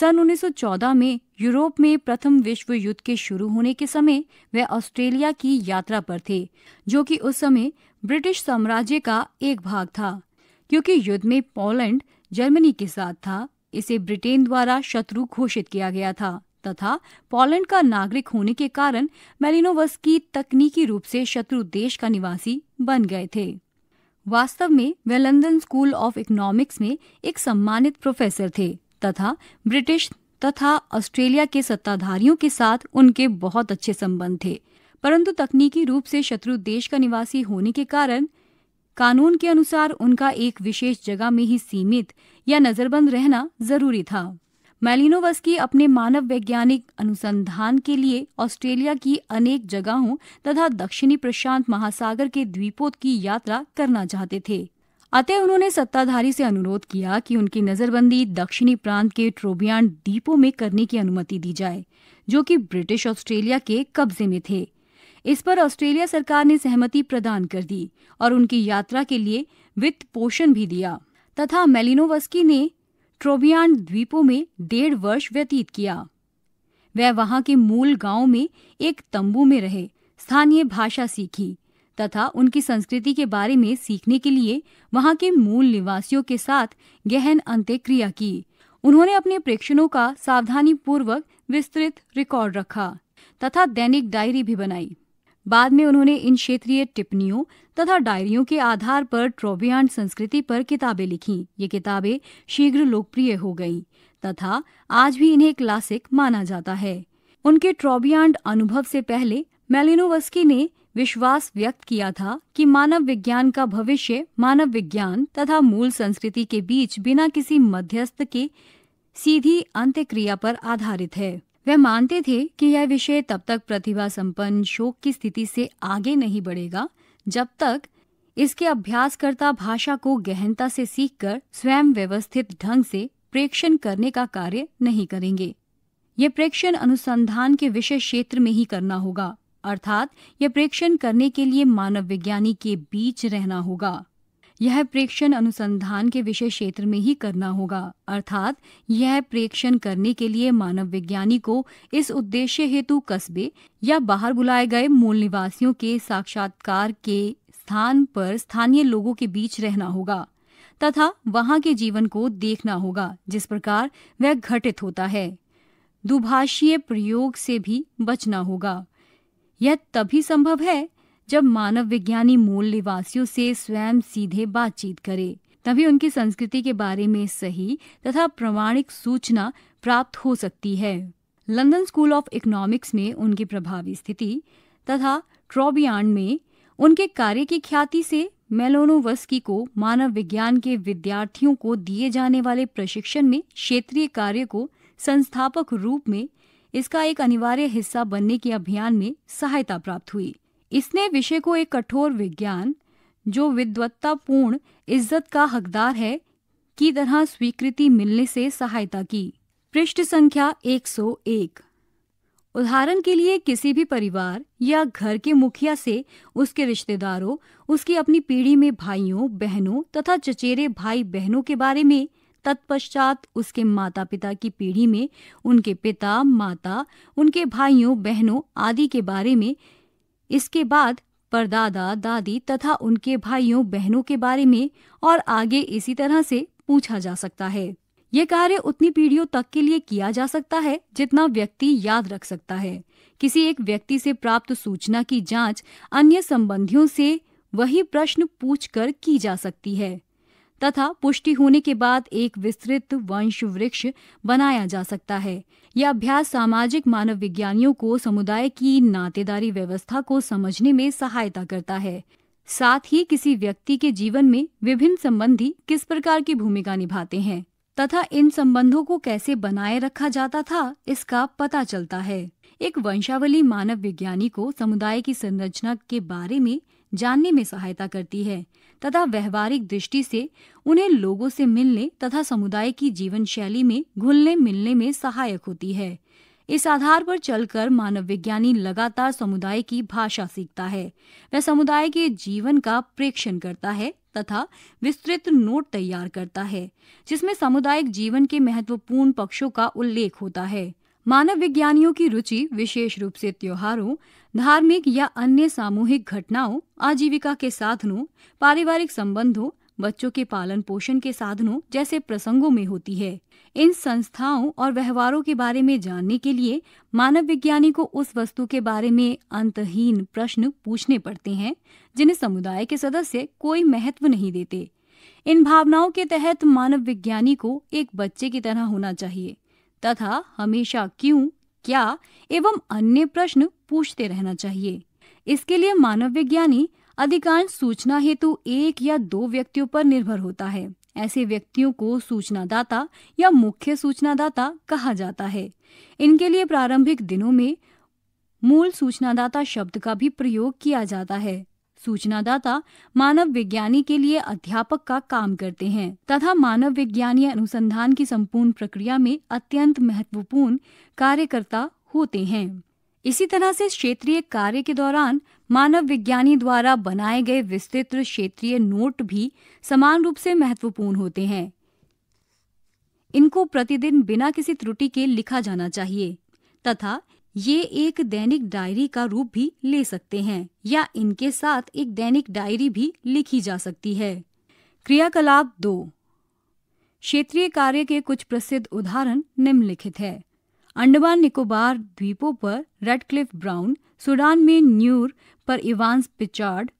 सन 1914 में यूरोप में प्रथम विश्व युद्ध के शुरू होने के समय वे ऑस्ट्रेलिया की यात्रा पर थे जो कि उस समय ब्रिटिश साम्राज्य का एक भाग था क्योंकि युद्ध में पोलैंड जर्मनी के साथ था इसे ब्रिटेन द्वारा शत्रु घोषित किया गया था तथा पोलैंड का नागरिक होने के कारण की तकनीकी रूप से शत्रु देश का निवासी बन गए थे वास्तव में वे लंदन स्कूल ऑफ इकोनॉमिक्स में एक सम्मानित प्रोफेसर थे तथा ब्रिटिश तथा ऑस्ट्रेलिया के सत्ताधारियों के साथ उनके बहुत अच्छे संबंध थे परंतु तकनीकी रूप से शत्रु देश का निवासी होने के कारण कानून के अनुसार उनका एक विशेष जगह में ही सीमित या नजरबंद रहना जरूरी था मैलिनोवस्की अपने मानव वैज्ञानिक अनुसंधान के लिए ऑस्ट्रेलिया की अनेक जगहों तथा दक्षिणी प्रशांत महासागर के द्वीपों की यात्रा करना चाहते थे अतः उन्होंने सत्ताधारी से अनुरोध किया कि उनकी नजरबंदी दक्षिणी प्रांत के ट्रोबियान द्वीपों में करने की अनुमति दी जाए जो कि ब्रिटिश ऑस्ट्रेलिया के कब्जे में थे इस पर ऑस्ट्रेलिया सरकार ने सहमति प्रदान कर दी और उनकी यात्रा के लिए वित्त पोषण भी दिया तथा मेलिनोवस्की ने ट्रोबियान द्वीपों में डेढ़ वर्ष व्यतीत किया वह वहां के मूल गांव में एक तंबू में रहे स्थानीय भाषा सीखी तथा उनकी संस्कृति के बारे में सीखने के लिए वहां के मूल निवासियों के साथ गहन अंत्यक्रिया की उन्होंने अपने प्रेक्षणों का सावधानी पूर्वक विस्तृत रिकॉर्ड रखा तथा दैनिक डायरी भी बनाई बाद में उन्होंने इन क्षेत्रीय टिप्पणियों तथा डायरियों के आधार पर ट्रोबियान संस्कृति पर किताबें लिखी ये किताबें शीघ्र लोकप्रिय हो गईं तथा आज भी इन्हें क्लासिक माना जाता है उनके ट्रोबियांड अनुभव से पहले मेलिनोवस्की ने विश्वास व्यक्त किया था कि मानव विज्ञान का भविष्य मानव विज्ञान तथा मूल संस्कृति के बीच बिना किसी मध्यस्थ के सीधी अंत्यक्रिया पर आधारित है वह मानते थे कि यह विषय तब तक प्रतिभा संपन्न शोक की स्थिति से आगे नहीं बढ़ेगा जब तक इसके अभ्यासकर्ता भाषा को गहनता से सीखकर स्वयं व्यवस्थित ढंग से प्रेक्षण करने का कार्य नहीं करेंगे यह प्रेक्षण अनुसंधान के विषय क्षेत्र में ही करना होगा अर्थात यह प्रेक्षण करने के लिए मानव विज्ञानी के बीच रहना होगा यह प्रेक्षण अनुसंधान के विषय क्षेत्र में ही करना होगा अर्थात यह प्रेक्षण करने के लिए मानव विज्ञानी को इस उद्देश्य हेतु कस्बे या बाहर बुलाए गए मूल निवासियों के साक्षात्कार के स्थान पर स्थानीय लोगों के बीच रहना होगा तथा वहां के जीवन को देखना होगा जिस प्रकार वह घटित होता है दुभाषीय प्रयोग से भी बचना होगा यह तभी संभव है जब मानव विज्ञानी मूल निवासियों से स्वयं सीधे बातचीत करे तभी उनकी संस्कृति के बारे में सही तथा प्रमाणिक सूचना प्राप्त हो सकती है लंदन स्कूल ऑफ इकोनॉमिक्स में उनकी प्रभावी स्थिति तथा ट्रॉबियान में उनके कार्य की ख्याति से मेलोनोवस्की को मानव विज्ञान के विद्यार्थियों को दिए जाने वाले प्रशिक्षण में क्षेत्रीय कार्य को संस्थापक रूप में इसका एक अनिवार्य हिस्सा बनने के अभियान में सहायता प्राप्त हुई इसने विषय को एक कठोर विज्ञान जो विद्वत्तापूर्ण इज्जत का हकदार है की तरह स्वीकृति मिलने से सहायता की पृष्ठ संख्या 101 उदाहरण के लिए किसी भी परिवार या घर के मुखिया से उसके रिश्तेदारों उसकी अपनी पीढ़ी में भाइयों बहनों तथा चचेरे भाई बहनों के बारे में तत्पश्चात उसके माता पिता की पीढ़ी में उनके पिता माता उनके भाइयों बहनों आदि के बारे में इसके बाद परदादा दादी तथा उनके भाइयों बहनों के बारे में और आगे इसी तरह से पूछा जा सकता है ये कार्य उतनी पीढ़ियों तक के लिए किया जा सकता है जितना व्यक्ति याद रख सकता है किसी एक व्यक्ति से प्राप्त सूचना की जांच अन्य संबंधियों से वही प्रश्न पूछकर की जा सकती है तथा पुष्टि होने के बाद एक विस्तृत वंश वृक्ष बनाया जा सकता है यह अभ्यास सामाजिक मानव विज्ञानियों को समुदाय की नातेदारी व्यवस्था को समझने में सहायता करता है साथ ही किसी व्यक्ति के जीवन में विभिन्न संबंधी किस प्रकार की भूमिका निभाते हैं तथा इन संबंधों को कैसे बनाए रखा जाता था इसका पता चलता है एक वंशावली मानव विज्ञानी को समुदाय की संरचना के बारे में जानने में सहायता करती है तथा व्यवहारिक दृष्टि से उन्हें लोगों से मिलने तथा समुदाय की जीवन शैली में घुलने मिलने में सहायक होती है इस आधार पर चलकर मानव विज्ञानी लगातार समुदाय की भाषा सीखता है वह समुदाय के जीवन का प्रेक्षण करता है तथा विस्तृत नोट तैयार करता है जिसमें सामुदायिक जीवन के महत्वपूर्ण पक्षों का उल्लेख होता है मानव विज्ञानियों की रुचि विशेष रूप से त्योहारों धार्मिक या अन्य सामूहिक घटनाओं आजीविका के साधनों पारिवारिक संबंधों बच्चों के पालन पोषण के साधनों जैसे प्रसंगों में होती है इन संस्थाओं और व्यवहारों के बारे में जानने के लिए मानव विज्ञानी को उस वस्तु के बारे में अंतहीन प्रश्न पूछने पड़ते हैं जिन्हें समुदाय के सदस्य कोई महत्व नहीं देते इन भावनाओं के तहत मानव विज्ञानी को एक बच्चे की तरह होना चाहिए तथा हमेशा क्यों क्या एवं अन्य प्रश्न पूछते रहना चाहिए इसके लिए मानव विज्ञानी अधिकांश सूचना हेतु एक या दो व्यक्तियों पर निर्भर होता है ऐसे व्यक्तियों को सूचनादाता या मुख्य सूचनादाता कहा जाता है इनके लिए प्रारंभिक दिनों में मूल सूचनादाता शब्द का भी प्रयोग किया जाता है सूचनादाता मानव विज्ञानी के लिए अध्यापक का काम करते हैं तथा मानव विज्ञानी अनुसंधान की संपूर्ण प्रक्रिया में अत्यंत महत्वपूर्ण कार्यकर्ता होते हैं इसी तरह से क्षेत्रीय कार्य के दौरान मानव विज्ञानी द्वारा बनाए गए विस्तृत क्षेत्रीय नोट भी समान रूप से महत्वपूर्ण होते हैं इनको प्रतिदिन बिना किसी त्रुटि के लिखा जाना चाहिए तथा ये एक दैनिक डायरी का रूप भी ले सकते हैं या इनके साथ एक दैनिक डायरी भी लिखी जा सकती है क्रियाकलाप दो क्षेत्रीय कार्य के कुछ प्रसिद्ध उदाहरण निम्नलिखित है अंडमान निकोबार द्वीपों पर रेडक्लिफ ब्राउन सूडान में न्यूर पर इवांस पिचार्ड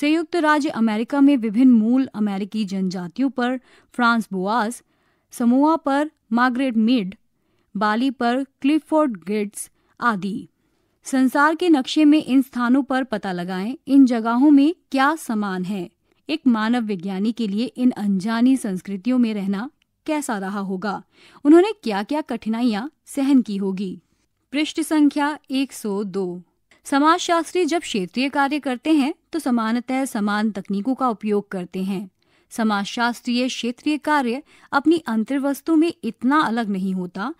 संयुक्त राज्य अमेरिका में विभिन्न मूल अमेरिकी जनजातियों पर फ्रांस बोआस समोआ पर मार्गरेट मिड बाली पर क्लिफोर्ड गेट्स आदि संसार के नक्शे में इन स्थानों पर पता लगाएं इन जगहों में क्या समान है एक मानव विज्ञानी के लिए इन अनजानी संस्कृतियों में रहना कैसा रहा होगा उन्होंने क्या क्या कठिनाइयां सहन की होगी पृष्ठ संख्या 102 समाजशास्त्री जब क्षेत्रीय कार्य करते हैं तो समानतः समान तकनीकों का उपयोग करते हैं समाजशास्त्रीय क्षेत्रीय कार्य अपनी अंतर्वस्तु में इतना अलग नहीं होता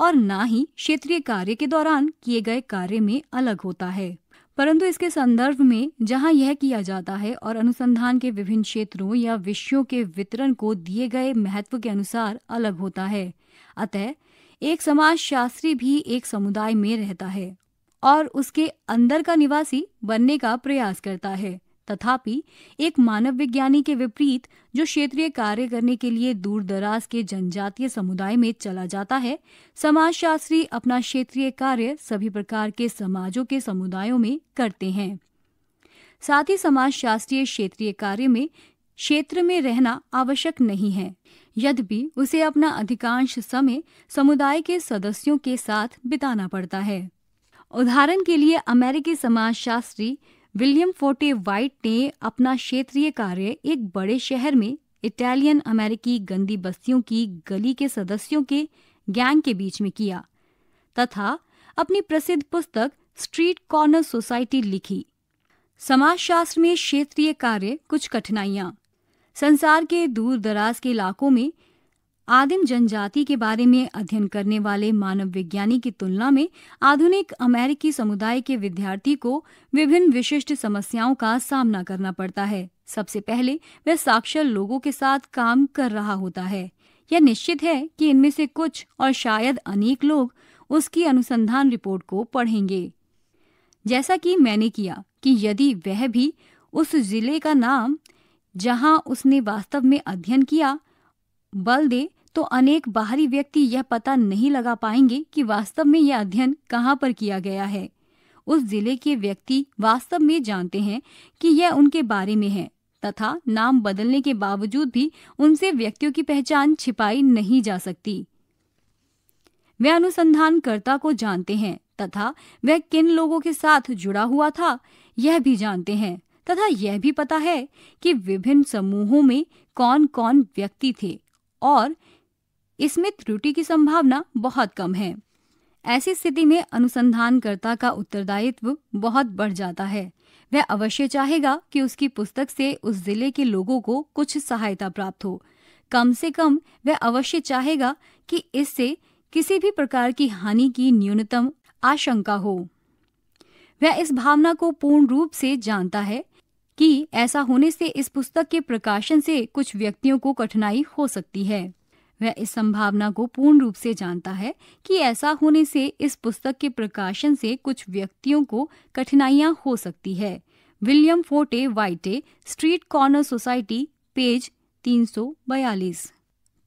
और न ही क्षेत्रीय कार्य के दौरान किए गए कार्य में अलग होता है परंतु इसके संदर्भ में जहां यह किया जाता है और अनुसंधान के विभिन्न क्षेत्रों या विषयों के वितरण को दिए गए महत्व के अनुसार अलग होता है अतः एक समाज शास्त्री भी एक समुदाय में रहता है और उसके अंदर का निवासी बनने का प्रयास करता है तथापि एक मानव विज्ञानी के विपरीत जो क्षेत्रीय कार्य करने के लिए दूर दराज के जनजातीय समुदाय में चला जाता है समाजशास्त्री अपना क्षेत्रीय कार्य सभी प्रकार के समाजों के समुदायों में करते हैं साथ ही समाजशास्त्रीय क्षेत्रीय कार्य में क्षेत्र में रहना आवश्यक नहीं है यद्यपि उसे अपना अधिकांश समय समुदाय के सदस्यों के साथ बिताना पड़ता है उदाहरण के लिए अमेरिकी समाजशास्त्री विलियम फोर्टे वाइट ने अपना क्षेत्रीय कार्य एक बड़े शहर में इटालियन अमेरिकी गंदी बस्तियों की गली के सदस्यों के गैंग के बीच में किया तथा अपनी प्रसिद्ध पुस्तक स्ट्रीट कॉर्नर सोसाइटी लिखी समाजशास्त्र में क्षेत्रीय कार्य कुछ कठिनाइयां संसार के दूर दराज के इलाकों में आदिम जनजाति के बारे में अध्ययन करने वाले मानव विज्ञानी की तुलना में आधुनिक अमेरिकी समुदाय के विद्यार्थी को विभिन्न विशिष्ट समस्याओं का सामना करना पड़ता है सबसे पहले वह साक्षर लोगों के साथ काम कर रहा होता है यह निश्चित है कि इनमें से कुछ और शायद अनेक लोग उसकी अनुसंधान रिपोर्ट को पढ़ेंगे जैसा कि मैंने किया कि यदि वह भी उस जिले का नाम जहां उसने वास्तव में अध्ययन किया बल दे तो अनेक बाहरी व्यक्ति यह पता नहीं लगा पाएंगे कि वास्तव में यह अध्ययन कहां पर किया गया है उस जिले के व्यक्ति वास्तव में जानते हैं कि यह उनके बारे में है तथा नाम बदलने के बावजूद भी उनसे व्यक्तियों की पहचान छिपाई नहीं जा सकती वे अनुसंधानकर्ता को जानते हैं तथा वह किन लोगों के साथ जुड़ा हुआ था यह भी जानते हैं तथा यह भी पता है कि विभिन्न समूहों में कौन कौन व्यक्ति थे और इसमें त्रुटि की संभावना बहुत कम है ऐसी स्थिति में अनुसंधानकर्ता का उत्तरदायित्व बहुत बढ़ जाता है वह अवश्य चाहेगा कि उसकी पुस्तक से उस जिले के लोगों को कुछ सहायता प्राप्त हो कम से कम वह अवश्य चाहेगा कि इससे किसी भी प्रकार की हानि की न्यूनतम आशंका हो वह इस भावना को पूर्ण रूप से जानता है कि ऐसा होने से इस पुस्तक के प्रकाशन से कुछ व्यक्तियों को कठिनाई हो सकती है वह इस संभावना को पूर्ण रूप से जानता है कि ऐसा होने से इस पुस्तक के प्रकाशन से कुछ व्यक्तियों को कठिनाइयां हो सकती है William Foote Whyte street corner society page 342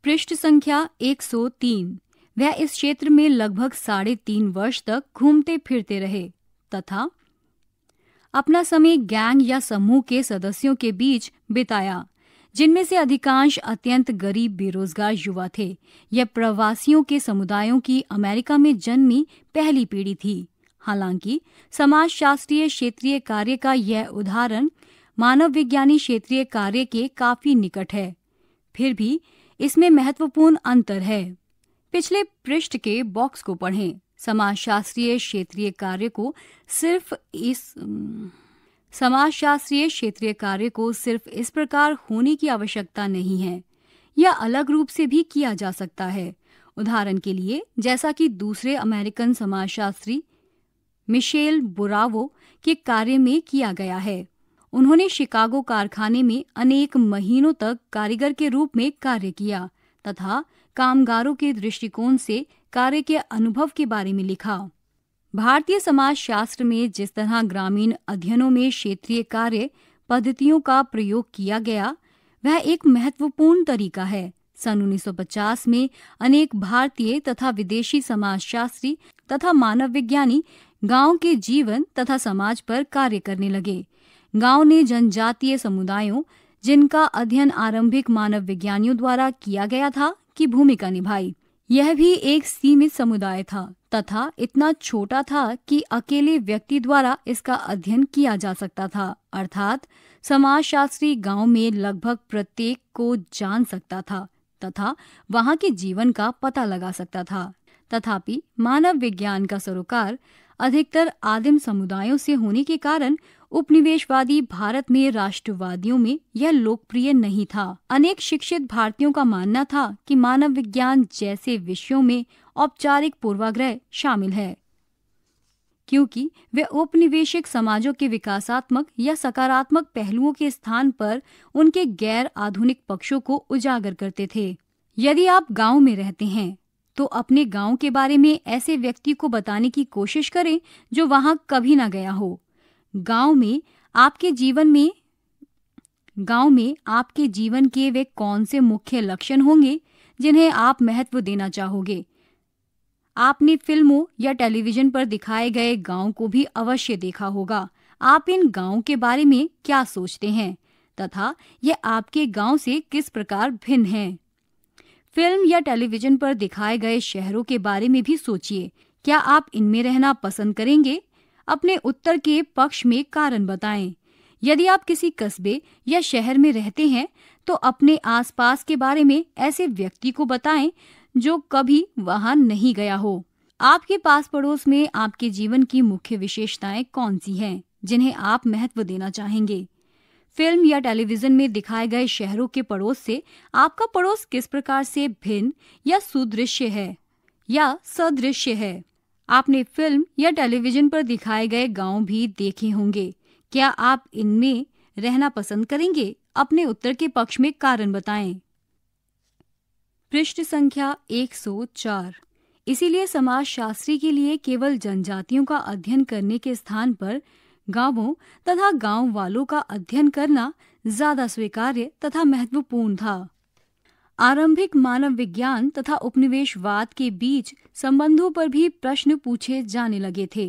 पृष्ठ संख्या 103 वह इस क्षेत्र में लगभग साढ़े तीन वर्ष तक घूमते फिरते रहे तथा अपना समय गैंग या समूह के सदस्यों के बीच बिताया जिनमें से अधिकांश अत्यंत गरीब बेरोजगार युवा थे यह प्रवासियों के समुदायों की अमेरिका में जन्मी पहली पीढ़ी थी हालांकि समाजशास्त्रीय क्षेत्रीय कार्य का यह उदाहरण मानव विज्ञानी क्षेत्रीय कार्य के काफी निकट है फिर भी इसमें महत्वपूर्ण अंतर है पिछले पृष्ठ के बॉक्स को पढ़ें समाजशास्त्रीय क्षेत्रीय कार्य को सिर्फ इस समाज शास्त्रीय क्षेत्रीय कार्य को सिर्फ इस प्रकार होने की आवश्यकता नहीं है यह अलग रूप से भी किया जा सकता है उदाहरण के लिए जैसा कि दूसरे अमेरिकन समाजशास्त्री मिशेल बुरावो के कार्य में किया गया है उन्होंने शिकागो कारखाने में अनेक महीनों तक कारीगर के रूप में कार्य किया तथा कामगारों के दृष्टिकोण से कार्य के अनुभव के बारे में लिखा भारतीय समाज शास्त्र में जिस तरह ग्रामीण अध्ययनों में क्षेत्रीय कार्य पद्धतियों का प्रयोग किया गया वह एक महत्वपूर्ण तरीका है सन 1950 में अनेक भारतीय तथा विदेशी समाजशास्त्री तथा मानव विज्ञानी गांव के जीवन तथा समाज पर कार्य करने लगे गांव ने जनजातीय समुदायों जिनका अध्ययन आरंभिक मानव विज्ञानियों द्वारा किया गया था की भूमिका निभाई यह भी एक सीमित समुदाय था तथा इतना छोटा था कि अकेले व्यक्ति द्वारा इसका अध्ययन किया जा सकता था अर्थात समाजशास्त्री गांव में लगभग प्रत्येक को जान सकता था तथा वहां के जीवन का पता लगा सकता था तथापि मानव विज्ञान का सरोकार अधिकतर आदिम समुदायों से होने के कारण उपनिवेशवादी भारत में राष्ट्रवादियों में यह लोकप्रिय नहीं था अनेक शिक्षित भारतीयों का मानना था कि मानव विज्ञान जैसे विषयों में औपचारिक पूर्वाग्रह शामिल है क्योंकि वे औपनिवेशिक समाजों के विकासात्मक या सकारात्मक पहलुओं के स्थान पर उनके गैर आधुनिक पक्षों को उजागर करते थे यदि आप गांव में रहते हैं तो अपने गांव के बारे में ऐसे व्यक्ति को बताने की कोशिश करें जो वहां कभी ना गया हो गांव में आपके जीवन में गांव में आपके जीवन के वे कौन से मुख्य लक्षण होंगे जिन्हें आप महत्व देना चाहोगे आपने फिल्मों या टेलीविजन पर दिखाए गए गांव को भी अवश्य देखा होगा आप इन गांव के बारे में क्या सोचते हैं तथा यह आपके गांव से किस प्रकार भिन्न है फिल्म या टेलीविजन पर दिखाए गए शहरों के बारे में भी सोचिए क्या आप इनमें रहना पसंद करेंगे अपने उत्तर के पक्ष में कारण बताएं यदि आप किसी कस्बे या शहर में रहते हैं तो अपने आसपास के बारे में ऐसे व्यक्ति को बताएं जो कभी वहां नहीं गया हो आपके पास पड़ोस में आपके जीवन की मुख्य विशेषताएं कौन सी हैं जिन्हें आप महत्व देना चाहेंगे फिल्म या टेलीविजन में दिखाए गए शहरों के पड़ोस से आपका पड़ोस किस प्रकार से भिन्न या सुदृश्य है या सदृश्य है आपने फिल्म या टेलीविजन पर दिखाए गए गांव भी देखे होंगे क्या आप इनमें रहना पसंद करेंगे अपने उत्तर के पक्ष में कारण बताएं पृष्ठ संख्या 104 इसीलिए समाज शास्त्री के लिए केवल जनजातियों का अध्ययन करने के स्थान पर गांवों तथा गांव वालों का अध्ययन करना ज्यादा स्वीकार्य तथा महत्वपूर्ण था आरंभिक मानव विज्ञान तथा उपनिवेशवाद के बीच संबंधों पर भी प्रश्न पूछे जाने लगे थे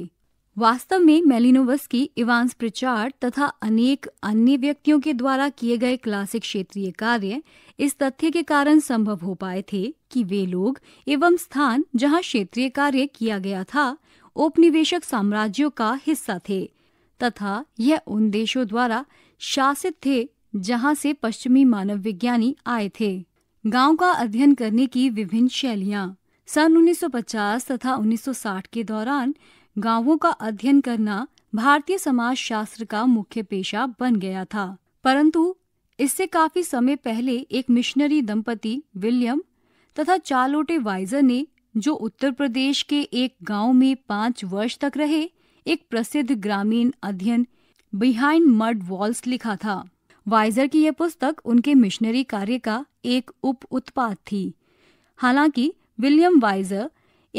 वास्तव में मेलिनोवस की इवांस प्रचार तथा अनेक अन्य व्यक्तियों के द्वारा किए गए क्लासिक क्षेत्रीय कार्य इस तथ्य के कारण संभव हो पाए थे कि वे लोग एवं स्थान जहां क्षेत्रीय कार्य किया गया था उपनिवेशक साम्राज्यों का हिस्सा थे तथा यह उन देशों द्वारा शासित थे जहां से पश्चिमी मानव विज्ञानी आए थे गांव का अध्ययन करने की विभिन्न शैलियां सन 1950 तथा 1960 के दौरान गांवों का अध्ययन करना भारतीय समाज शास्त्र का मुख्य पेशा बन गया था परंतु इससे काफी समय पहले एक मिशनरी दंपति विलियम तथा चार्लोटे वाइजर ने जो उत्तर प्रदेश के एक गांव में पांच वर्ष तक रहे एक प्रसिद्ध ग्रामीण अध्ययन बिहाइंड मड वॉल्स लिखा था वाइजर की यह पुस्तक उनके मिशनरी कार्य का एक उप उत्पाद थी हालांकि विलियम वाइजर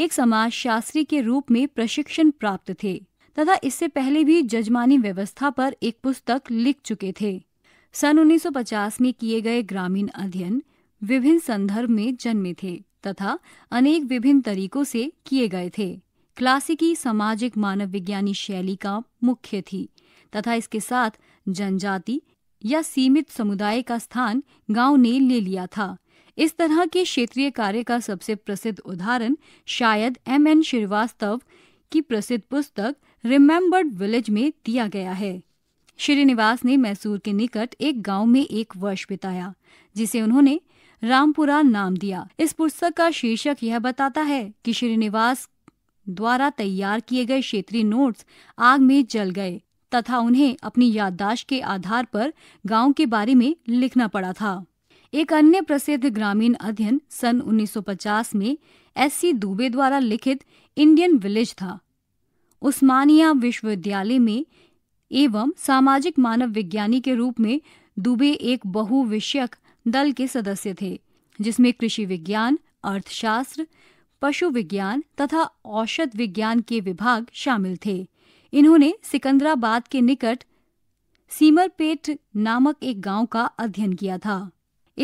एक समाज शास्त्री के रूप में प्रशिक्षण प्राप्त थे तथा इससे पहले भी जजमानी व्यवस्था पर एक पुस्तक लिख चुके थे सन 1950 में किए गए ग्रामीण अध्ययन विभिन्न संदर्भ में जन्मे थे तथा अनेक विभिन्न तरीकों से किए गए थे क्लासिकी सामाजिक मानव विज्ञानी शैली का मुख्य थी तथा इसके साथ जनजाति या सीमित समुदाय का स्थान गांव ने ले लिया था इस तरह के क्षेत्रीय कार्य का सबसे प्रसिद्ध उदाहरण शायद एम एन श्रीवास्तव की प्रसिद्ध पुस्तक रिमेम्बर्ड विलेज में दिया गया है श्रीनिवास ने मैसूर के निकट एक गांव में एक वर्ष बिताया जिसे उन्होंने रामपुरा नाम दिया इस पुस्तक का शीर्षक यह बताता है कि श्रीनिवास द्वारा तैयार किए गए क्षेत्रीय नोट्स आग में जल गए तथा उन्हें अपनी याददाश्त के आधार पर गांव के बारे में लिखना पड़ा था एक अन्य प्रसिद्ध ग्रामीण अध्ययन सन 1950 में एस सी दुबे द्वारा लिखित इंडियन विलेज था उस्मानिया विश्वविद्यालय में एवं सामाजिक मानव विज्ञानी के रूप में दुबे एक बहुविषयक दल के सदस्य थे जिसमें कृषि विज्ञान अर्थशास्त्र पशु विज्ञान तथा औषध विज्ञान के विभाग शामिल थे इन्होंने सिकंदराबाद के निकट सीमरपेट नामक एक गांव का अध्ययन किया था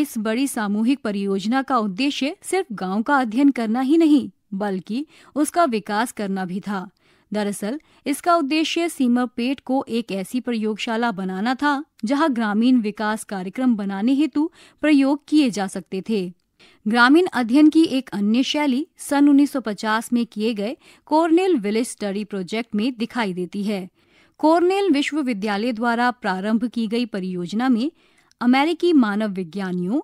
इस बड़ी सामूहिक परियोजना का उद्देश्य सिर्फ गांव का अध्ययन करना ही नहीं बल्कि उसका विकास करना भी था दरअसल इसका उद्देश्य सीमरपेट को एक ऐसी प्रयोगशाला बनाना था जहां ग्रामीण विकास कार्यक्रम बनाने हेतु प्रयोग किए जा सकते थे ग्रामीण अध्ययन की एक अन्य शैली सन 1950 में किए गए कोर्नेल विलेज स्टडी प्रोजेक्ट में दिखाई देती है कोर्नेल विश्वविद्यालय द्वारा प्रारंभ की गई परियोजना में अमेरिकी मानव विज्ञानियों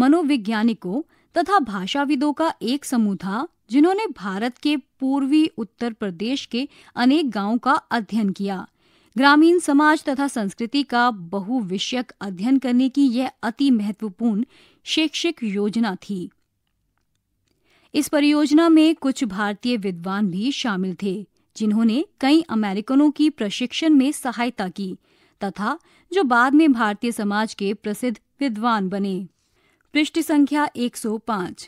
मनोविज्ञानिकों तथा भाषाविदों का एक समूह था जिन्होंने भारत के पूर्वी उत्तर प्रदेश के अनेक गांवों का अध्ययन किया ग्रामीण समाज तथा संस्कृति का बहुविषयक अध्ययन करने की यह अति महत्वपूर्ण शैक्षिक योजना थी इस परियोजना में कुछ भारतीय विद्वान भी शामिल थे जिन्होंने कई अमेरिकनों की प्रशिक्षण में सहायता की तथा जो बाद में भारतीय समाज के प्रसिद्ध विद्वान बने पृष्ठ संख्या 105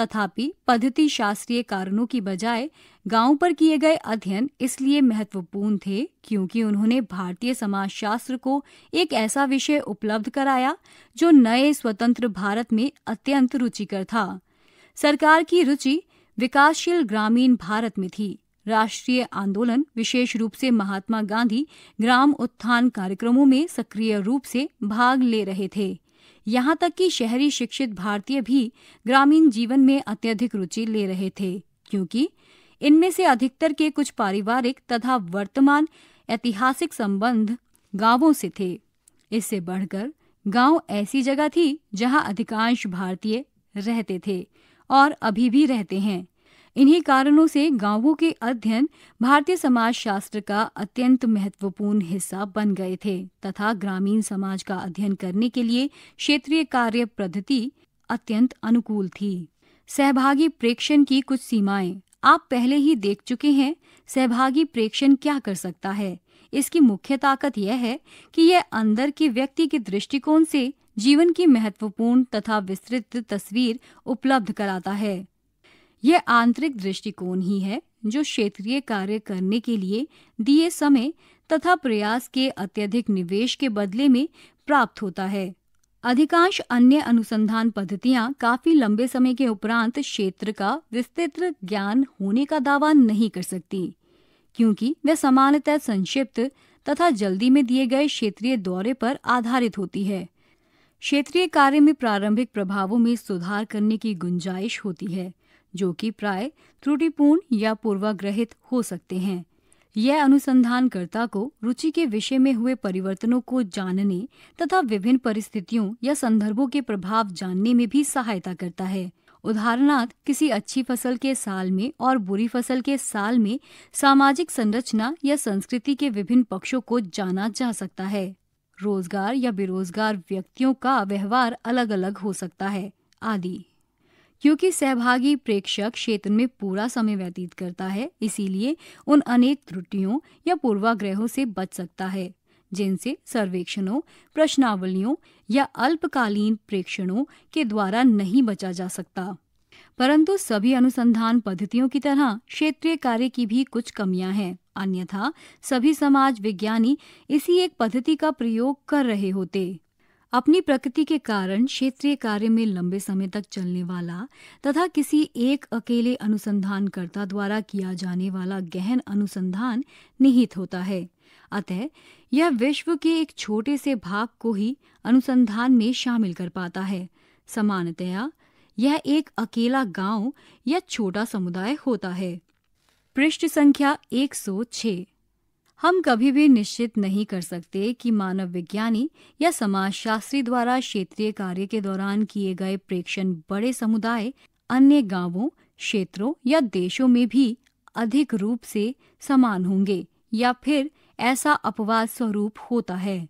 तथापि पद्धति शास्त्रीय कारणों की बजाय गांव पर किए गए अध्ययन इसलिए महत्वपूर्ण थे क्योंकि उन्होंने भारतीय समाजशास्त्र को एक ऐसा विषय उपलब्ध कराया जो नए स्वतंत्र भारत में अत्यंत रुचिकर था सरकार की रुचि विकासशील ग्रामीण भारत में थी राष्ट्रीय आंदोलन विशेष रूप से महात्मा गांधी ग्राम उत्थान कार्यक्रमों में सक्रिय रूप से भाग ले रहे थे यहाँ तक कि शहरी शिक्षित भारतीय भी ग्रामीण जीवन में अत्यधिक रुचि ले रहे थे क्योंकि इनमें से अधिकतर के कुछ पारिवारिक तथा वर्तमान ऐतिहासिक संबंध गांवों से थे इससे बढ़कर गांव ऐसी जगह थी जहां अधिकांश भारतीय रहते थे और अभी भी रहते हैं इन्हीं कारणों से गांवों के अध्ययन भारतीय समाज शास्त्र का अत्यंत महत्वपूर्ण हिस्सा बन गए थे तथा ग्रामीण समाज का अध्ययन करने के लिए क्षेत्रीय कार्य पद्धति अत्यंत अनुकूल थी सहभागी प्रेक्षण की कुछ सीमाएं आप पहले ही देख चुके हैं सहभागी प्रेक्षण क्या कर सकता है इसकी मुख्य ताकत यह है कि यह अंदर के व्यक्ति के दृष्टिकोण से जीवन की महत्वपूर्ण तथा विस्तृत तस्वीर उपलब्ध कराता है यह आंतरिक दृष्टिकोण ही है जो क्षेत्रीय कार्य करने के लिए दिए समय तथा प्रयास के अत्यधिक निवेश के बदले में प्राप्त होता है अधिकांश अन्य अनुसंधान पद्धतियां काफी लंबे समय के उपरांत क्षेत्र का विस्तृत ज्ञान होने का दावा नहीं कर सकती क्योंकि वह सामान्यतः संक्षिप्त तथा जल्दी में दिए गए क्षेत्रीय दौरे पर आधारित होती है क्षेत्रीय कार्य में प्रारंभिक प्रभावों में सुधार करने की गुंजाइश होती है जो कि प्राय त्रुटिपूर्ण या पूर्वाग्रहित हो सकते हैं यह अनुसंधानकर्ता को रुचि के विषय में हुए परिवर्तनों को जानने तथा विभिन्न परिस्थितियों या संदर्भों के प्रभाव जानने में भी सहायता करता है उदाहरणार्थ किसी अच्छी फसल के साल में और बुरी फसल के साल में सामाजिक संरचना या संस्कृति के विभिन्न पक्षों को जाना जा सकता है रोजगार या बेरोजगार व्यक्तियों का व्यवहार अलग अलग हो सकता है आदि क्योंकि सहभागी प्रेक्षक क्षेत्र में पूरा समय व्यतीत करता है इसीलिए उन अनेक त्रुटियों या पूर्वाग्रहों से बच सकता है जिनसे सर्वेक्षणों प्रश्नावलियों या अल्पकालीन प्रेक्षणों के द्वारा नहीं बचा जा सकता परंतु सभी अनुसंधान पद्धतियों की तरह क्षेत्रीय कार्य की भी कुछ कमियां हैं अन्यथा सभी समाज विज्ञानी इसी एक पद्धति का प्रयोग कर रहे होते अपनी प्रकृति के कारण क्षेत्रीय कार्य में लंबे समय तक चलने वाला तथा किसी एक अकेले अनुसंधानकर्ता द्वारा किया जाने वाला गहन अनुसंधान निहित होता है अतः यह विश्व के एक छोटे से भाग को ही अनुसंधान में शामिल कर पाता है समानतया यह एक अकेला गांव या छोटा समुदाय होता है पृष्ठ संख्या 106 हम कभी भी निश्चित नहीं कर सकते कि मानव विज्ञानी या समाजशास्त्री द्वारा क्षेत्रीय कार्य के दौरान किए गए प्रेक्षण बड़े समुदाय अन्य गांवों क्षेत्रों या देशों में भी अधिक रूप से समान होंगे या फिर ऐसा अपवाद स्वरूप होता है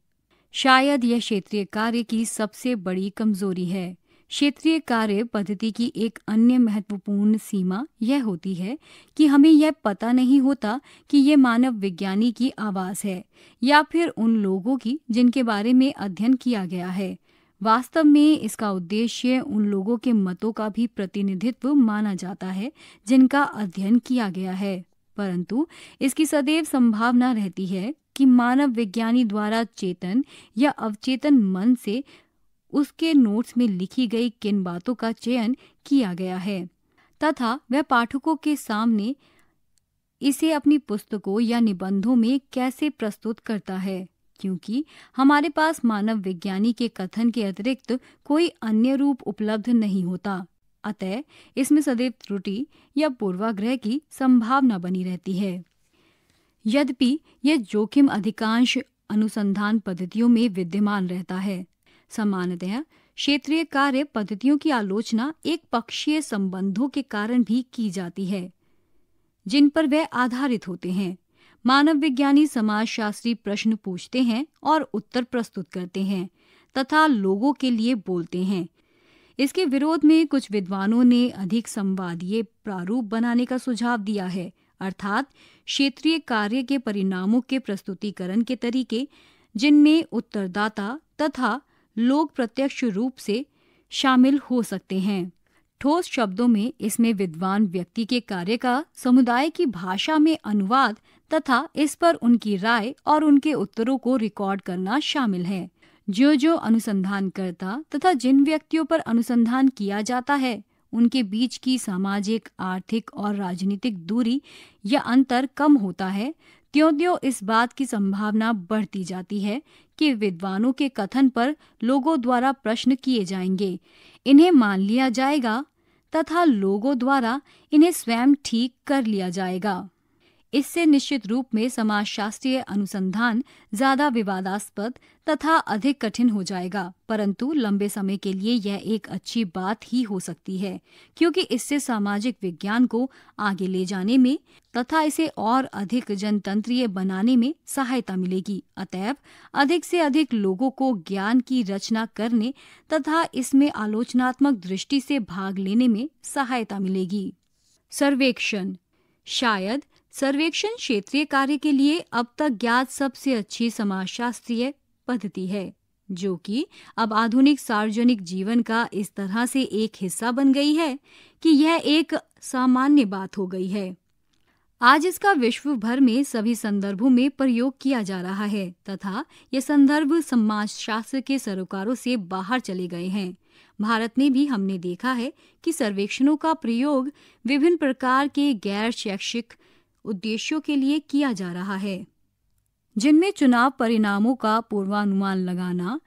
शायद यह क्षेत्रीय कार्य की सबसे बड़ी कमजोरी है क्षेत्रीय कार्य पद्धति की एक अन्य महत्वपूर्ण सीमा यह होती है कि हमें यह पता नहीं होता कि ये मानव विज्ञानी की आवाज है या फिर उन लोगों की जिनके बारे में अध्ययन किया गया है वास्तव में इसका उद्देश्य उन लोगों के मतों का भी प्रतिनिधित्व माना जाता है जिनका अध्ययन किया गया है परंतु इसकी सदैव संभावना रहती है कि मानव विज्ञानी द्वारा चेतन या अवचेतन मन से उसके नोट्स में लिखी गई किन बातों का चयन किया गया है तथा वह पाठकों के सामने इसे अपनी पुस्तकों या निबंधों में कैसे प्रस्तुत करता है क्योंकि हमारे पास मानव विज्ञानी के कथन के अतिरिक्त कोई अन्य रूप उपलब्ध नहीं होता अतः इसमें सदैव त्रुटि या पूर्वाग्रह की संभावना बनी रहती है यद्यपि यह जोखिम अधिकांश अनुसंधान पद्धतियों में विद्यमान रहता है सामान्यतः क्षेत्रीय कार्य पद्धतियों की आलोचना एक पक्षीय संबंधों के कारण भी की जाती है जिन पर वे आधारित होते हैं मानव विज्ञानी शास्त्री प्रश्न पूछते हैं और उत्तर प्रस्तुत करते हैं तथा लोगों के लिए बोलते हैं इसके विरोध में कुछ विद्वानों ने अधिक संवादीय प्रारूप बनाने का सुझाव दिया है अर्थात क्षेत्रीय कार्य के परिणामों के प्रस्तुतिकरण के तरीके जिनमें उत्तरदाता तथा लोग प्रत्यक्ष रूप से शामिल हो सकते हैं ठोस शब्दों में इसमें विद्वान व्यक्ति के कार्य का समुदाय की भाषा में अनुवाद तथा इस पर उनकी राय और उनके उत्तरों को रिकॉर्ड करना शामिल है जो जो अनुसंधान करता तथा जिन व्यक्तियों पर अनुसंधान किया जाता है उनके बीच की सामाजिक आर्थिक और राजनीतिक दूरी या अंतर कम होता है त्यों त्यों इस बात की संभावना बढ़ती जाती है कि विद्वानों के कथन पर लोगों द्वारा प्रश्न किए जाएंगे इन्हें मान लिया जाएगा तथा लोगों द्वारा इन्हें स्वयं ठीक कर लिया जाएगा इससे निश्चित रूप में समाजशास्त्रीय अनुसंधान ज्यादा विवादास्पद तथा अधिक कठिन हो जाएगा परंतु लंबे समय के लिए यह एक अच्छी बात ही हो सकती है क्योंकि इससे सामाजिक विज्ञान को आगे ले जाने में तथा इसे और अधिक जनतंत्रीय बनाने में सहायता मिलेगी अतएव अधिक से अधिक लोगों को ज्ञान की रचना करने तथा इसमें आलोचनात्मक दृष्टि से भाग लेने में सहायता मिलेगी सर्वेक्षण शायद सर्वेक्षण क्षेत्रीय कार्य के लिए अब तक ज्ञात सबसे अच्छी समाजशास्त्रीय पद्धति है जो कि अब आधुनिक सार्वजनिक जीवन का इस तरह से एक हिस्सा बन गई है कि यह एक सामान्य बात हो गई है आज इसका विश्व भर में सभी संदर्भों में प्रयोग किया जा रहा है तथा ये संदर्भ समाजशास्त्र के सरोकारों से बाहर चले गए हैं भारत में भी हमने देखा है कि सर्वेक्षणों का प्रयोग विभिन्न प्रकार के गैर शैक्षिक उद्देश्यों के लिए किया जा रहा है जिनमें चुनाव परिणामों का पूर्वानुमान लगाना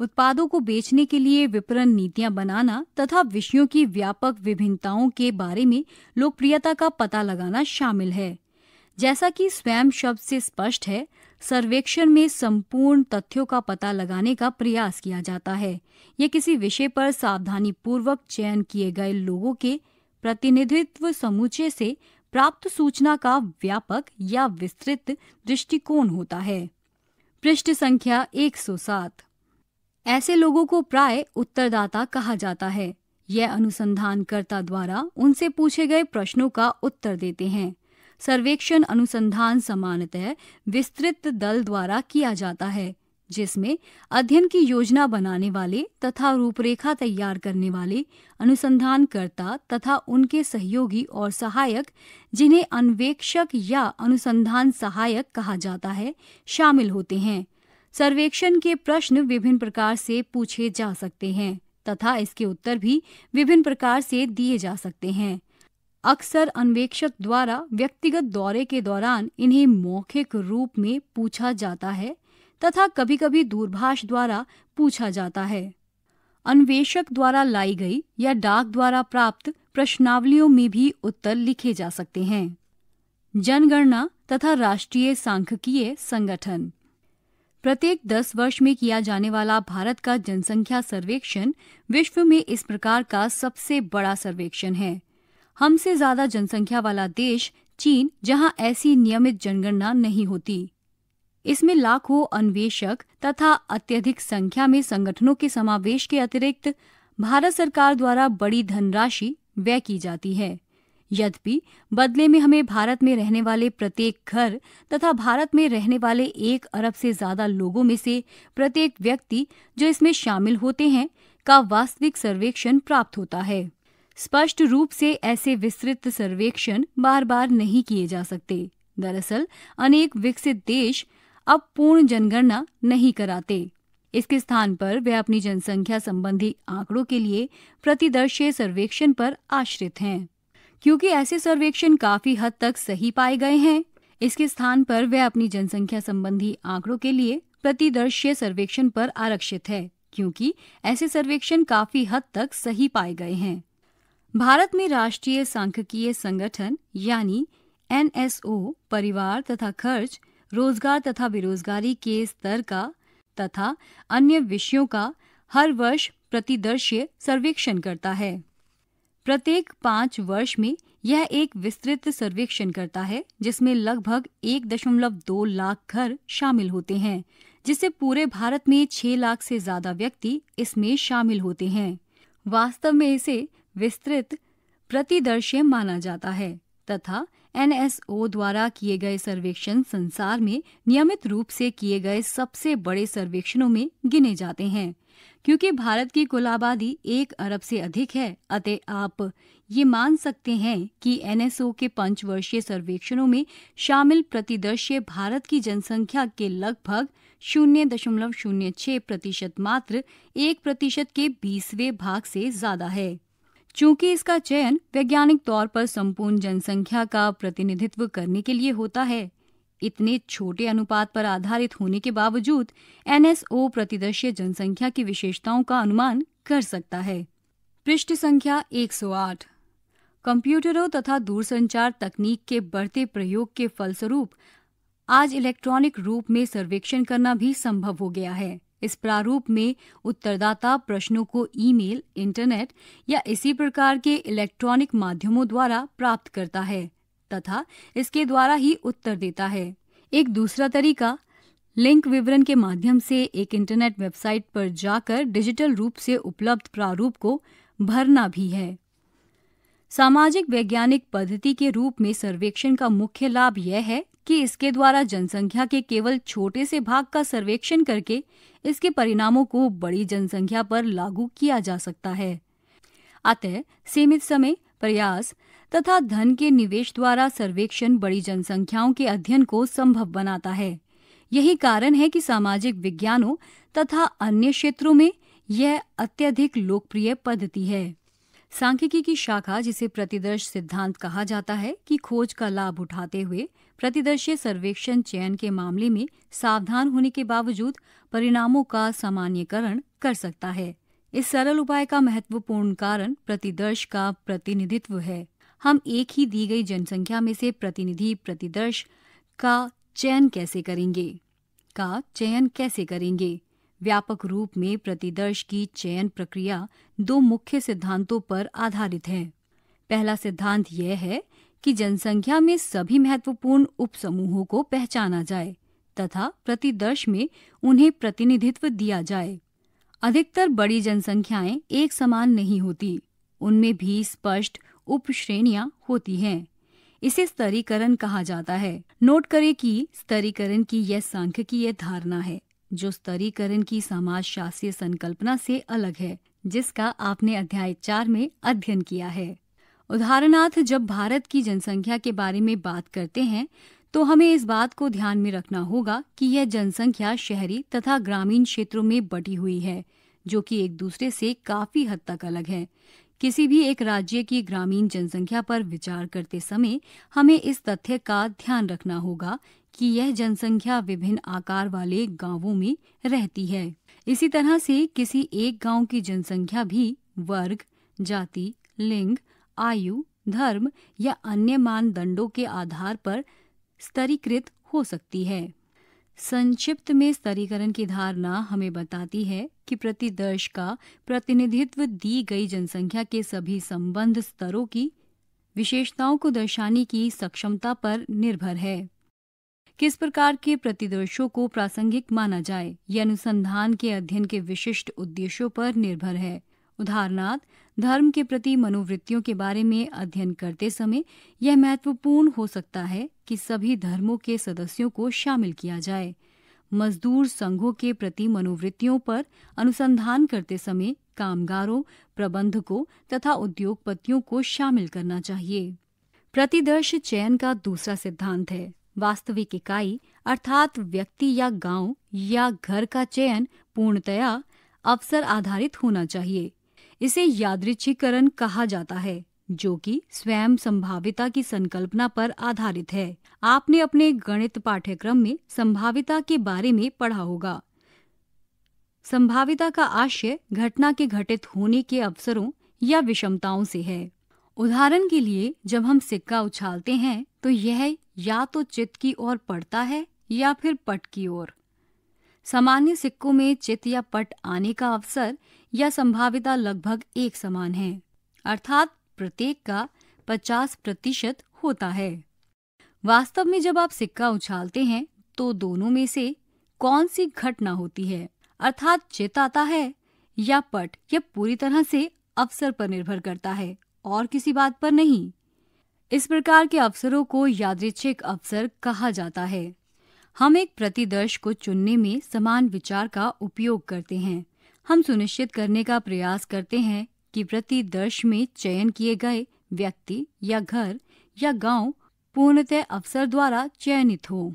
उत्पादों को बेचने के लिए विपणन नीतियां बनाना तथा विषयों की व्यापक विभिन्नताओं के बारे में लोकप्रियता का पता लगाना शामिल है जैसा कि स्वयं शब्द से स्पष्ट है सर्वेक्षण में संपूर्ण तथ्यों का पता लगाने का प्रयास किया जाता है यह किसी विषय पर सावधानी पूर्वक चयन किए गए लोगों के प्रतिनिधित्व समूचे से प्राप्त सूचना का व्यापक या विस्तृत दृष्टिकोण होता है पृष्ठ संख्या 107 ऐसे लोगों को प्राय उत्तरदाता कहा जाता है यह अनुसंधानकर्ता द्वारा उनसे पूछे गए प्रश्नों का उत्तर देते हैं सर्वेक्षण अनुसंधान समानतः विस्तृत दल द्वारा किया जाता है जिसमें अध्ययन की योजना बनाने वाले तथा रूपरेखा तैयार करने वाले अनुसंधानकर्ता तथा उनके सहयोगी और सहायक जिन्हें अन्वेक्षक या अनुसंधान सहायक कहा जाता है शामिल होते हैं सर्वेक्षण के प्रश्न विभिन्न प्रकार से पूछे जा सकते हैं तथा इसके उत्तर भी विभिन्न प्रकार से दिए जा सकते हैं अक्सर अन्वेक्षक द्वारा व्यक्तिगत दौरे के दौरान इन्हें मौखिक रूप में पूछा जाता है तथा कभी कभी दूरभाष द्वारा पूछा जाता है अन्वेषक द्वारा लाई गई या डाक द्वारा प्राप्त प्रश्नावलियों में भी उत्तर लिखे जा सकते हैं जनगणना तथा राष्ट्रीय सांख्यिकीय संगठन प्रत्येक दस वर्ष में किया जाने वाला भारत का जनसंख्या सर्वेक्षण विश्व में इस प्रकार का सबसे बड़ा सर्वेक्षण है हमसे ज्यादा जनसंख्या वाला देश चीन जहां ऐसी नियमित जनगणना नहीं होती इसमें लाखों अन्वेषक तथा अत्यधिक संख्या में संगठनों के समावेश के अतिरिक्त भारत सरकार द्वारा बड़ी धनराशि व्यय की जाती है यद्यपि बदले में हमें भारत में रहने वाले प्रत्येक घर तथा भारत में रहने वाले एक अरब से ज्यादा लोगों में से प्रत्येक व्यक्ति जो इसमें शामिल होते हैं का वास्तविक सर्वेक्षण प्राप्त होता है स्पष्ट रूप से ऐसे विस्तृत सर्वेक्षण बार बार नहीं किए जा सकते दरअसल अनेक विकसित देश अब पूर्ण जनगणना नहीं कराते इसके स्थान पर वे अपनी जनसंख्या संबंधी आंकड़ों के लिए प्रतिदर्शीय सर्वेक्षण पर आश्रित हैं क्योंकि ऐसे सर्वेक्षण काफी हद तक सही पाए गए हैं इसके स्थान पर वे अपनी जनसंख्या संबंधी आंकड़ों के लिए प्रतिदर्शीय सर्वेक्षण पर आरक्षित है क्योंकि ऐसे सर्वेक्षण काफी हद तक सही पाए गए हैं भारत में राष्ट्रीय सांख्यिकीय संगठन यानी एनएसओ परिवार तथा खर्च रोजगार तथा बेरोजगारी के स्तर का तथा अन्य विषयों का हर वर्ष प्रतिदर्श्य सर्वेक्षण करता है प्रत्येक पाँच वर्ष में यह एक विस्तृत सर्वेक्षण करता है जिसमें लगभग एक दशमलव दो लाख घर शामिल होते हैं जिससे पूरे भारत में छह लाख से ज्यादा व्यक्ति इसमें शामिल होते हैं वास्तव में इसे विस्तृत प्रतिदर्श्य माना जाता है तथा एनएसओ द्वारा किए गए सर्वेक्षण संसार में नियमित रूप से किए गए सबसे बड़े सर्वेक्षणों में गिने जाते हैं क्योंकि भारत की कुल आबादी एक अरब से अधिक है अतः आप ये मान सकते हैं कि एनएसओ के पंचवर्षीय सर्वेक्षणों में शामिल प्रतिदर्श्य भारत की जनसंख्या के लगभग शून्य दशमलव शून्य छह प्रतिशत मात्र एक प्रतिशत के बीसवे भाग से ज्यादा है चूंकि इसका चयन वैज्ञानिक तौर पर संपूर्ण जनसंख्या का प्रतिनिधित्व करने के लिए होता है इतने छोटे अनुपात पर आधारित होने के बावजूद एनएसओ प्रतिदर्शीय जनसंख्या की विशेषताओं का अनुमान कर सकता है पृष्ठ संख्या 108 कंप्यूटरों तथा दूरसंचार तकनीक के बढ़ते प्रयोग के फलस्वरूप आज इलेक्ट्रॉनिक रूप में सर्वेक्षण करना भी संभव हो गया है इस प्रारूप में उत्तरदाता प्रश्नों को ईमेल, इंटरनेट या इसी प्रकार के इलेक्ट्रॉनिक माध्यमों द्वारा प्राप्त करता है तथा इसके द्वारा ही उत्तर देता है एक दूसरा तरीका लिंक विवरण के माध्यम से एक इंटरनेट वेबसाइट पर जाकर डिजिटल रूप से उपलब्ध प्रारूप को भरना भी है सामाजिक वैज्ञानिक पद्धति के रूप में सर्वेक्षण का मुख्य लाभ यह है कि इसके द्वारा जनसंख्या के केवल छोटे से भाग का सर्वेक्षण करके इसके परिणामों को बड़ी जनसंख्या पर लागू किया जा सकता है अतः सीमित समय प्रयास तथा धन के निवेश द्वारा सर्वेक्षण बड़ी जनसंख्याओं के अध्ययन को संभव बनाता है यही कारण है कि सामाजिक विज्ञानों तथा अन्य क्षेत्रों में यह अत्यधिक लोकप्रिय पद्धति है सांख्यिकी की शाखा जिसे प्रतिदर्श सिद्धांत कहा जाता है की खोज का लाभ उठाते हुए प्रतिदर्शीय सर्वेक्षण चयन के मामले में सावधान होने के बावजूद परिणामों का सामान्यकरण कर सकता है इस सरल उपाय का महत्वपूर्ण कारण प्रतिदर्श का प्रतिनिधित्व है हम एक ही दी गई जनसंख्या में से प्रतिनिधि प्रतिदर्श का चयन कैसे करेंगे का चयन कैसे करेंगे व्यापक रूप में प्रतिदर्श की चयन प्रक्रिया दो मुख्य सिद्धांतों पर आधारित है पहला सिद्धांत यह है कि जनसंख्या में सभी महत्वपूर्ण उपसमूहों को पहचाना जाए तथा प्रतिदर्श में उन्हें प्रतिनिधित्व दिया जाए अधिकतर बड़ी जनसंख्याएं एक समान नहीं होती उनमें भी स्पष्ट उपश्रेणियां होती हैं इसे स्तरीकरण कहा जाता है नोट करें कि स्तरीकरण की यह सांख्यिकीय धारणा है जो स्तरीकरण की समाज शास्त्रीय संकल्पना से अलग है जिसका आपने अध्याय चार में अध्ययन किया है उदाहरणार्थ जब भारत की जनसंख्या के बारे में बात करते हैं तो हमें इस बात को ध्यान में रखना होगा कि यह जनसंख्या शहरी तथा ग्रामीण क्षेत्रों में बटी हुई है जो कि एक दूसरे से काफी हद तक अलग है किसी भी एक राज्य की ग्रामीण जनसंख्या पर विचार करते समय हमें इस तथ्य का ध्यान रखना होगा कि यह जनसंख्या विभिन्न आकार वाले गांवों में रहती है इसी तरह से किसी एक गांव की जनसंख्या भी वर्ग जाति लिंग आयु धर्म या अन्य मानदंडों के आधार पर स्तरीकृत हो सकती है संक्षिप्त में स्तरीकरण की धारणा हमें बताती है कि प्रतिदर्श का प्रतिनिधित्व दी गई जनसंख्या के सभी संबंध स्तरों की विशेषताओं को दर्शाने की सक्षमता पर निर्भर है किस प्रकार के प्रतिदर्शों को प्रासंगिक माना जाए यह अनुसंधान के अध्ययन के विशिष्ट उद्देश्यों पर निर्भर है उदाहरणार्थ धर्म के प्रति मनोवृत्तियों के बारे में अध्ययन करते समय यह महत्वपूर्ण हो सकता है कि सभी धर्मों के सदस्यों को शामिल किया जाए मजदूर संघों के प्रति मनोवृत्तियों पर अनुसंधान करते समय कामगारों प्रबंधकों तथा उद्योगपतियों को शामिल करना चाहिए प्रतिदर्श चयन का दूसरा सिद्धांत है वास्तविक इकाई अर्थात व्यक्ति या गांव या घर का चयन पूर्णतया अवसर आधारित होना चाहिए इसे यादृच्छीकरण कहा जाता है जो कि स्वयं संभाविता की संकल्पना पर आधारित है आपने अपने गणित पाठ्यक्रम में संभाविता के बारे में पढ़ा होगा संभाविता का आशय घटना के घटित होने के अवसरों या विषमताओं से है उदाहरण के लिए जब हम सिक्का उछालते हैं तो यह या तो चित्त की ओर पड़ता है या फिर पट की ओर सामान्य सिक्कों में चित या पट आने का अवसर या संभाविता लगभग एक समान है अर्थात प्रत्येक का 50 प्रतिशत होता है वास्तव में जब आप सिक्का उछालते हैं तो दोनों में से कौन सी घटना होती है अर्थात चित आता है या पट यह पूरी तरह से अवसर पर निर्भर करता है और किसी बात पर नहीं इस प्रकार के अवसरों को यादृच्छिक अवसर कहा जाता है हम एक प्रतिदर्श को चुनने में समान विचार का उपयोग करते हैं हम सुनिश्चित करने का प्रयास करते हैं कि प्रतिदर्श में चयन किए गए व्यक्ति या घर या गांव पूर्णतः अवसर द्वारा चयनित हो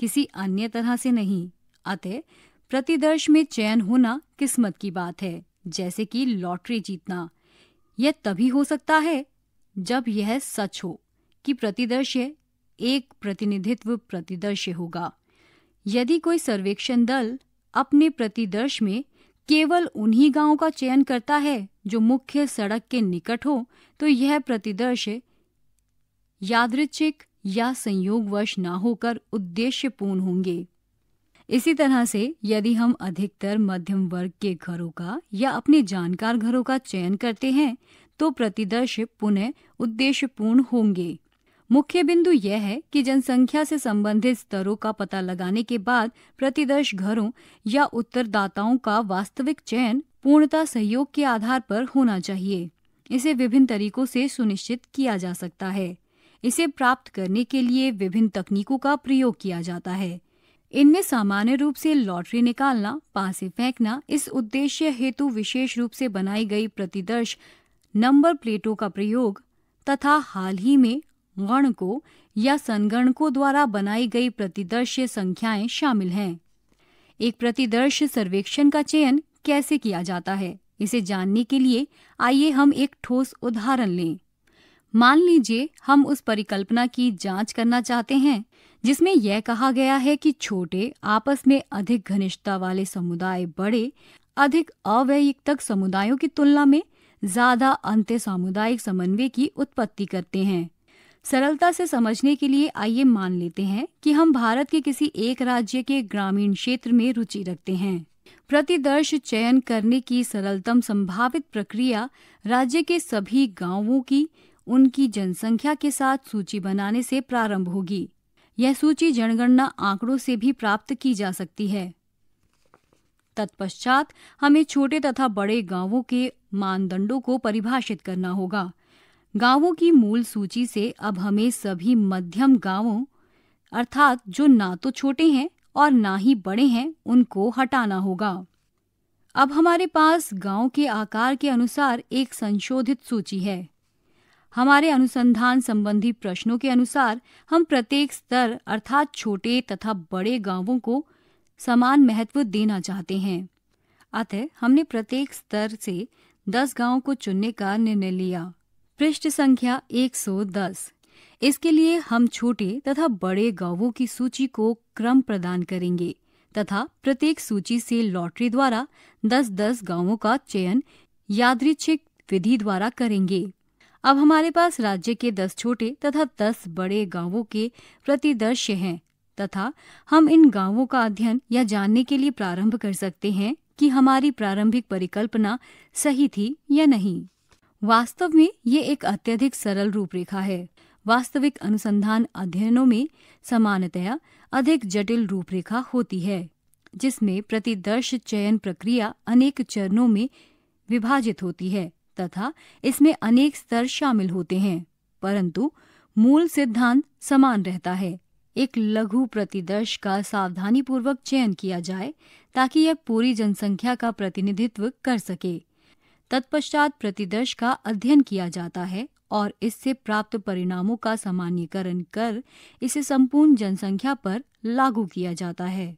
किसी अन्य तरह से नहीं अतः प्रतिदर्श में चयन होना किस्मत की बात है जैसे कि लॉटरी जीतना यह तभी हो सकता है जब यह सच हो कि प्रतिदर्श एक प्रतिनिधित्व प्रतिदर्श होगा यदि कोई सर्वेक्षण दल अपने प्रतिदर्श में केवल उन्हीं गांवों का चयन करता है जो मुख्य सड़क के निकट हो तो यह प्रतिदर्श यादृच्छिक या संयोगवश ना होकर उद्देश्यपूर्ण होंगे इसी तरह से यदि हम अधिकतर मध्यम वर्ग के घरों का या अपने जानकार घरों का चयन करते हैं तो प्रतिदर्श पुनः उद्देश्यपूर्ण होंगे मुख्य बिंदु यह है कि जनसंख्या से संबंधित स्तरों का पता लगाने के बाद प्रतिदर्श घरों या उत्तरदाताओं का वास्तविक चयन पूर्णता सहयोग के आधार पर होना चाहिए इसे विभिन्न तरीकों से सुनिश्चित किया जा सकता है इसे प्राप्त करने के लिए विभिन्न तकनीकों का प्रयोग किया जाता है इनमें सामान्य रूप से लॉटरी निकालना पासे फेंकना इस उद्देश्य हेतु विशेष रूप से बनाई गई प्रतिदर्श नंबर प्लेटों का प्रयोग तथा हाल ही में गणकों या संगणकों द्वारा बनाई गई प्रतिदर्श संख्याएं शामिल हैं एक प्रतिदर्श सर्वेक्षण का चयन कैसे किया जाता है इसे जानने के लिए आइए हम एक ठोस उदाहरण लें मान लीजिए हम उस परिकल्पना की जांच करना चाहते हैं जिसमें यह कहा गया है कि छोटे आपस में अधिक घनिष्ठता वाले समुदाय बड़े अधिक अवैयक्तक समुदायों की तुलना में ज़्यादा अंत्य सामुदायिक समन्वय की उत्पत्ति करते हैं सरलता से समझने के लिए आइए मान लेते हैं कि हम भारत के किसी एक राज्य के ग्रामीण क्षेत्र में रुचि रखते हैं प्रतिदर्श चयन करने की सरलतम संभावित प्रक्रिया राज्य के सभी गांवों की उनकी जनसंख्या के साथ सूची बनाने से प्रारंभ होगी यह सूची जनगणना आंकड़ों से भी प्राप्त की जा सकती है तत्पश्चात हमें छोटे तथा बड़े गांवों के मानदंडों को परिभाषित करना होगा गांवों की मूल सूची से अब हमें सभी मध्यम गांवों अर्थात जो ना तो छोटे हैं और ना ही बड़े हैं उनको हटाना होगा अब हमारे पास गांव के आकार के अनुसार एक संशोधित सूची है हमारे अनुसंधान संबंधी प्रश्नों के अनुसार हम प्रत्येक स्तर अर्थात छोटे तथा बड़े गांवों को समान महत्व देना चाहते हैं अतः हमने प्रत्येक स्तर से दस गाँव को चुनने का निर्णय लिया पृष्ठ संख्या 110 इसके लिए हम छोटे तथा बड़े गांवों की सूची को क्रम प्रदान करेंगे तथा प्रत्येक सूची से लॉटरी द्वारा दस दस गांवों का चयन यादृच्छिक विधि द्वारा करेंगे अब हमारे पास राज्य के दस छोटे तथा दस बड़े गांवों के प्रतिदर्श हैं तथा हम इन गांवों का अध्ययन या जानने के लिए प्रारंभ कर सकते हैं कि हमारी प्रारंभिक परिकल्पना सही थी या नहीं वास्तव में ये एक अत्यधिक सरल रूपरेखा है वास्तविक अनुसंधान अध्ययनों में समानतया अधिक जटिल रूपरेखा होती है जिसमें प्रतिदर्श चयन प्रक्रिया अनेक चरणों में विभाजित होती है तथा इसमें अनेक स्तर शामिल होते हैं परंतु मूल सिद्धांत समान रहता है एक लघु प्रतिदर्श का सावधानीपूर्वक चयन किया जाए ताकि यह पूरी जनसंख्या का प्रतिनिधित्व कर सके तत्पश्चात प्रतिदर्श का अध्ययन किया जाता है और इससे प्राप्त परिणामों का सामान्यकरण कर इसे संपूर्ण जनसंख्या पर लागू किया जाता है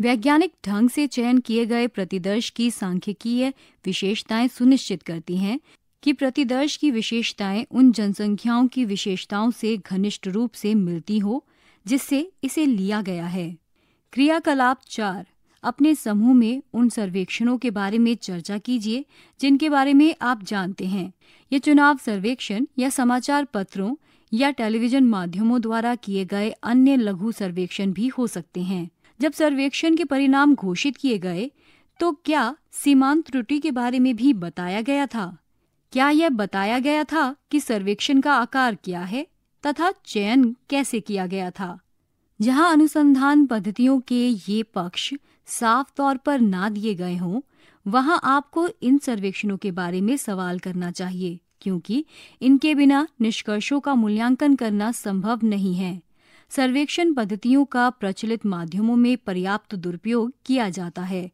वैज्ञानिक ढंग से चयन किए गए प्रतिदर्श की सांख्यिकीय विशेषताएं सुनिश्चित करती हैं कि प्रतिदर्श की विशेषताएं उन जनसंख्याओं की विशेषताओं से घनिष्ठ रूप से मिलती हो जिससे इसे लिया गया है क्रियाकलाप चार अपने समूह में उन सर्वेक्षणों के बारे में चर्चा कीजिए जिनके बारे में आप जानते हैं ये चुनाव सर्वेक्षण या समाचार पत्रों या टेलीविजन माध्यमों द्वारा किए गए अन्य लघु सर्वेक्षण भी हो सकते हैं जब सर्वेक्षण के परिणाम घोषित किए गए तो क्या सीमांत त्रुटि के बारे में भी बताया गया था क्या यह बताया गया था कि सर्वेक्षण का आकार क्या है तथा चयन कैसे किया गया था जहां अनुसंधान पद्धतियों के ये पक्ष साफ तौर पर ना दिए गए हों वहां आपको इन सर्वेक्षणों के बारे में सवाल करना चाहिए क्योंकि इनके बिना निष्कर्षों का मूल्यांकन करना संभव नहीं है सर्वेक्षण पद्धतियों का प्रचलित माध्यमों में पर्याप्त दुरुपयोग किया जाता है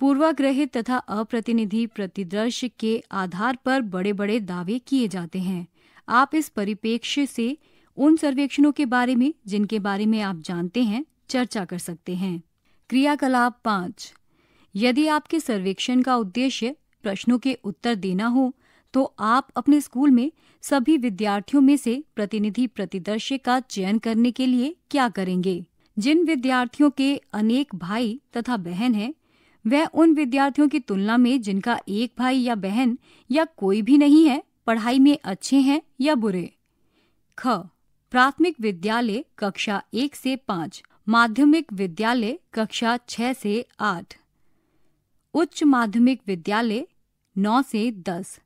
पूर्वाग्रहित तथा अप्रतिनिधि प्रतिदर्श के आधार पर बड़े बड़े दावे किए जाते हैं आप इस परिपेक्ष्य से उन सर्वेक्षणों के बारे में जिनके बारे में आप जानते हैं चर्चा कर सकते हैं क्रियाकलाप पाँच यदि आपके सर्वेक्षण का उद्देश्य प्रश्नों के उत्तर देना हो तो आप अपने स्कूल में सभी विद्यार्थियों में से प्रतिनिधि प्रतिदर्श्य का चयन करने के लिए क्या करेंगे जिन विद्यार्थियों के अनेक भाई तथा बहन हैं वह उन विद्यार्थियों की तुलना में जिनका एक भाई या बहन या कोई भी नहीं है पढ़ाई में अच्छे हैं या बुरे ख प्राथमिक विद्यालय कक्षा एक से पाँच माध्यमिक विद्यालय कक्षा छः से आठ उच्च माध्यमिक विद्यालय नौ से दस